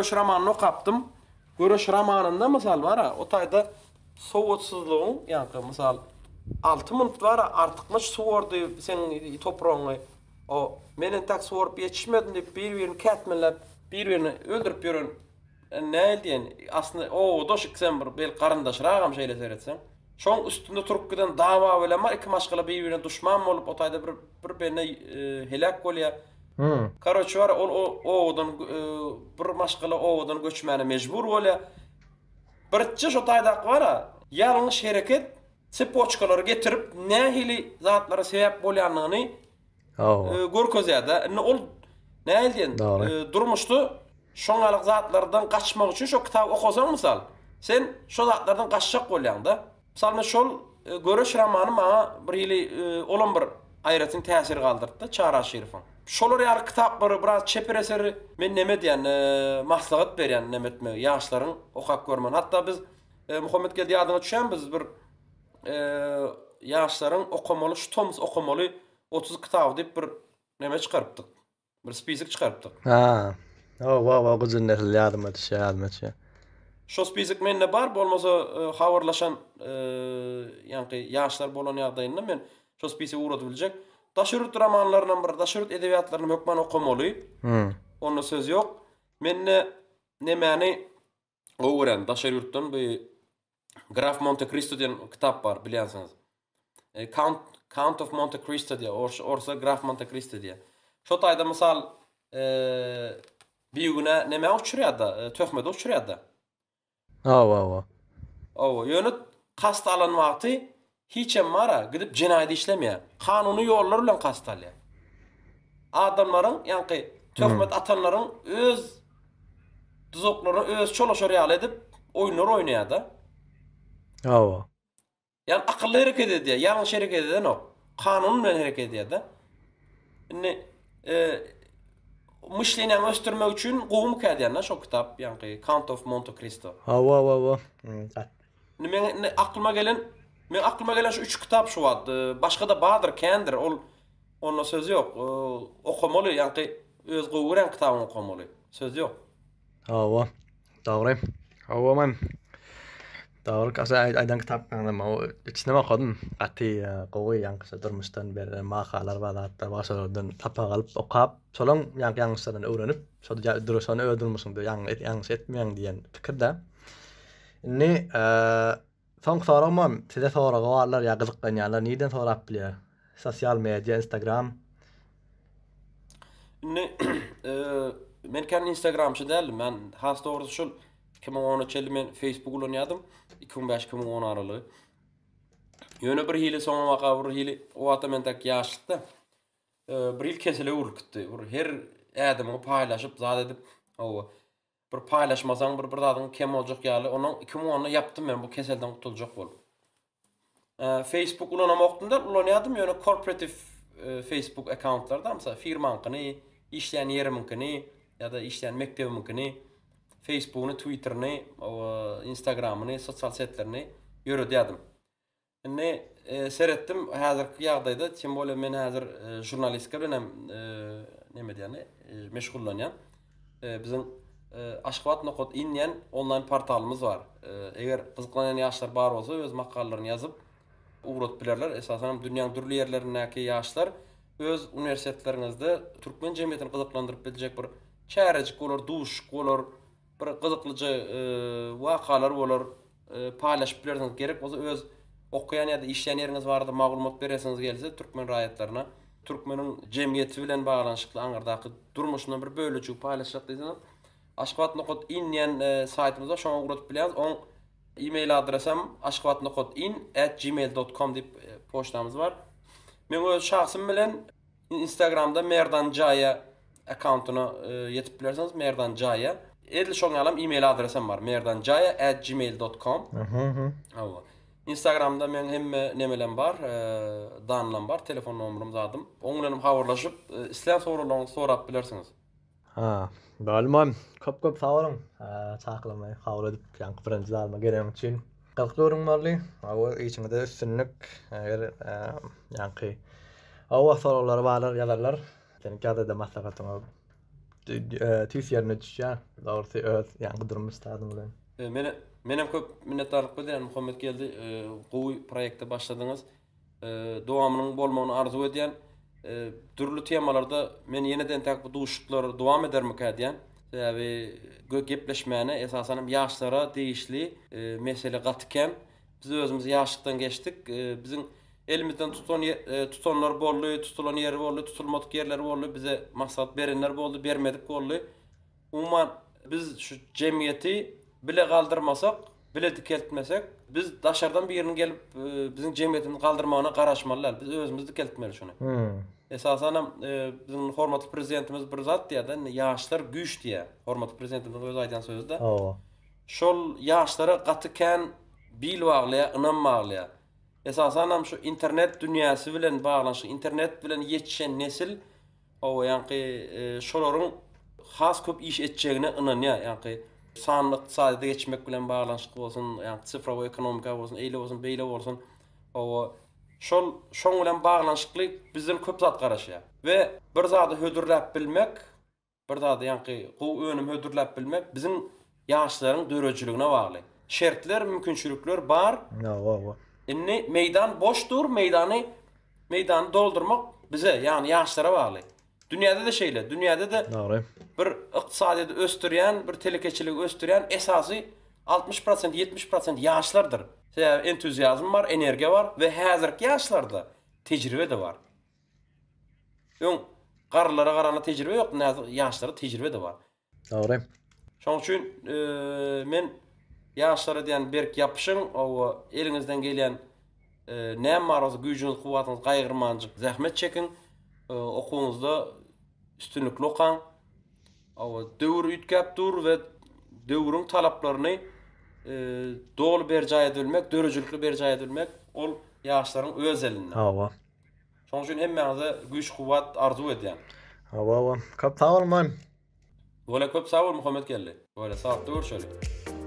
qaldir qaldir qaldir Görüş romanında mesal var ha, o tayda sovutsuzluğun, yani mesal altı mınt var ha, artıkmış su sen toprağını, o menin tak su vardı bir de birbirini bir birbirini öldürüp yürün, e, ne diyen, o da sen bir bel karındaşı rağam şeyle seyretsen, çoğun üstünde turk gudan dava, ikim düşman olup, o bir, birine e, Hı. Karoçu var o odan e, bir maşgala o odan göçmäni mejbur bolýa. Birinçi şu taýda gara, ýalyň şereket cepoçkalar getirip nähili zatlara sebäp bolýanyny. Hawa. E, Ne ol nähilden e, durmuşdu? Şoňalyk zatlardan kaçmak üçin şu kitap okusaň Sen şu zatlardan kaçşak bolýan da. Mysal men romanyny maňa bir ýyly e, bir ayratyn Şolur yar kitapları biraz çepereser men neme diyen e, maslahat beren nemetme yaşların oqap görmen hatta biz e, Muhammed geldi adına düşen biz bir e, yaşların oqomalı şutomuz oqomalı 30 kitap dep bir neme çıkarıptık bir spisik çıkarıptık ha o oh, wow, wow, gözün nesil yadıma düşe almaçı şo spisik menne bar bolmasa e, havarlaşan e, yani yaşlar bolan yağdayında men şo spisi uğradı biljek Daşırıt romanlarından bir daşırıt edebiyatlarını mökman okumaly. Hı. Onun söz yok. Men ne ne meni öwren daşırıtdan bir Graf Monte Cristo diýen kitap bar, bilýansyňyz. E, Count Count of Monte Cristo diýe, or, orsa Graf Monte Cristo diýe. Şo taýda mysal, e, bir güne näme uçurýardy? E, Töhmede Ha, ha, ha. Awa, ýöne qast alan wagty hiçe mara gidip cinayet işlemeye. Kanunu yollar ulan kastalya. Adamların yani tökmet atanların öz tuzoklarını öz çoloş oraya edip oyunlar oynaya da. Ava. Yani akıllı hareket ediyor. Yanlış hareket eden o. Kanun bilen hareket ediyor da. E, yani, e, müşliyine östürmek için kovum kadiyanlar şu kitap. Yani Count of Monte Cristo. Ava ava ava. Ne, aklıma gelen Men aklıma gelen şu üç kitap şu vardı. Başka da bağdır kendir. Ol, onunla sözü yok. O, okumalı yani öz kuvuren kitabı okumalı. Sözü yok. Hava. Davri. Hava man. Davri kasa ay, aydan kitap kandım. O içine bakadın. Ati kuvuy e, yani kasa durmuştan beri mahalar Hatta basa oradan tapa kalıp okap. Solon yani yansıdan öğrenip. Sonra da durusunu öldürmüşsün. Yani yansı etmeyen diyen fikir de. Ne? Soň soragmam, size soragy warlar ýa gyzykdanýarlar niýden sorap bilýär? Sosial media, Instagram. Ne, men kan Instagram şedel, men has dogry şul 2013-li men Facebook ulanýadym, 2005-2010 aralygy. Ýöne bir hili soň wagt bir hili wagtda men tak ýaşykda. E, bir hil kesele urukdy. Bir her adamy paýlaşyp zat edip, o bir paylaşmasan bir bir adam kim olacak yani onun 2010'da yaptım ben bu keselden kurtulacak bu. E, Facebook ulan ama oktumda ulan yadım yöne e, Facebook accountlarda da mesela firman kini, işleyen yeri mkini, ya da işleyen mektebi mkini, Facebook'ni, Twitter'ni, Instagram'ni, sosyal setlerini yöre diyadım. Yani e, seyrettim, hazır ki yağdaydı, tim bole meni hazır e, jurnalistka bine, e, ne mediyani, e, meşgullan e, bizim Aşkvat nokot inyen online portalımız var. Eger qızıqlanan yaşlar bar bolsa öz maqallarını yazıp ugrat bilerler. Esasen dünyanın türli yerlerindeki yaşlar öz universitetlerinizde türkmen jemiyetini qızıqlandırıp biljek bir çäreç kolor duş kolor bir qızıqlıcı waqalar bolar paylaşıp bilersiniz. Gerek bolsa öz oqyan ýa-da işleýän ýeriniz barda maglumat beresiniz gelse türkmen raýatlaryna türkmenin jemiyeti bilen baglanyşykly aňyrdaky durmuşuna bir bölüjü paylaşsak diýdiňiz. Aşgabat.in diyen e, şoňa gurutyp bilýäňiz. Oň e-mail adresim aşgabat.in@gmail.com diýip e, poçtamyz bar. Men öz şahsym bilen Instagramda Merdan Jaya accountuna e, ýetip bilersiňiz Merdan Jaya. Edil şoňa alam e-mail adresim bar merdanjaya@gmail.com. Awa. Instagramda men hem e, nemelem bar, e, danlam bar, telefon numaram zadym. Oňlanym hawurlaşyp e, islän sorularyňy sorap bilersiňiz. Ha. المهم كب كب صورم تاقلم خاولد كان قبرن زالما قرم için. قلقلورم مرلي او ايش مدى السنك يعني او sorular varlar, yazarlar yani kağıda da maslahatım e, e, tüs yerine düşüşe doğrusu öz yani durum istedim bilen. E, mene menem köp minnettarlık bildiren Muhammed geldi. Kuy proyekti başladınız. Doğamının bolmağını arzu ediyen e, ee, dürlü temalarda men yeniden tak bu duşuklar devam eder mi kadiyen? gök gepleşmeyene esasen yaşlara değişli e, mesele gatken biz özümüz yaşlıktan geçtik. E, bizim elimizden tutan e, tutanlar bollu, tutulan yeri bollu, tutulmadık yerler bollu, bize maksat verenler bollu, bermedik bollu. Umman biz şu cemiyeti bile kaldırmasak, bile dikeltmesek, biz daşardan bir yerin gelip e, bizim cemiyetimizi kaldırmağına karışmalılar. Biz özümüz dikeltmeli şunu. Hmm. Esasana e, bizim hormatly prezidentimiz bir zat diýär ýaşlar güýç diýär. Hormatly prezidentimiz öz aýdan sözde. Oh. Şol ýaşlara gaty kän bil wagly, ynam wagly. Esasana şu internet dünýäsi bilen baglanyşy, internet bilen ýetişen nesil o ýanky e, şolaryň has köp iş etjegine ynanýar, ýanky sanlyk iqtisadyýata geçmek bilen baglanyşy bolsun, ýanky cyfrowy ekonomika bolsun, eýle bolsun, beýle bolsun. O şol şoň bilen baglanşyklyk bizden köp zat garaşýar. We bir zady hödürläp bilmek, bir zady ýanky gowy önüm hödürläp bilmek biziň ýaşlaryň döreçiligine bagly. Şertler, mümkinçilikler bar. Ya va va. Inni meydan boşdur, meydany meydanı doldurmak bize yani yaşlara bağlı. Dünyada da şeýle, dünyada da bir iqtisadiýeti östürýän, bir telekeçilik östürýän esasy 60% 70% yaşlardır. Sebebi entuziazm var, enerji var ve hazır yaşlarda tecrübe de var. Ön qarlara qarana tecrübe yok, nazı yaşlara tecrübe de var. Doğru. Şoň üçin, e, men yaşlara diýen berk ýapyşyň, o elinizden gelen eee, maraz, gücünüz, güýjün, kuwatyň, gaýgyrmançyk, zähmet çekin, e, okuwunuzda üstünlik loqan, o döwür ýetgäp dur we döwürüň talaplaryny Ee, Doğal bercaya edilmek, dörücülüklü bercaya edilmek ol yağışların özelinden. Awa. Şoň üçin hem mağda güç, kuvvet arzu ediyen. Awa, awa. Kap sağ olman. Böyle köp sağ ol Muhammed Kelle. Böyle sağ ol, şöyle.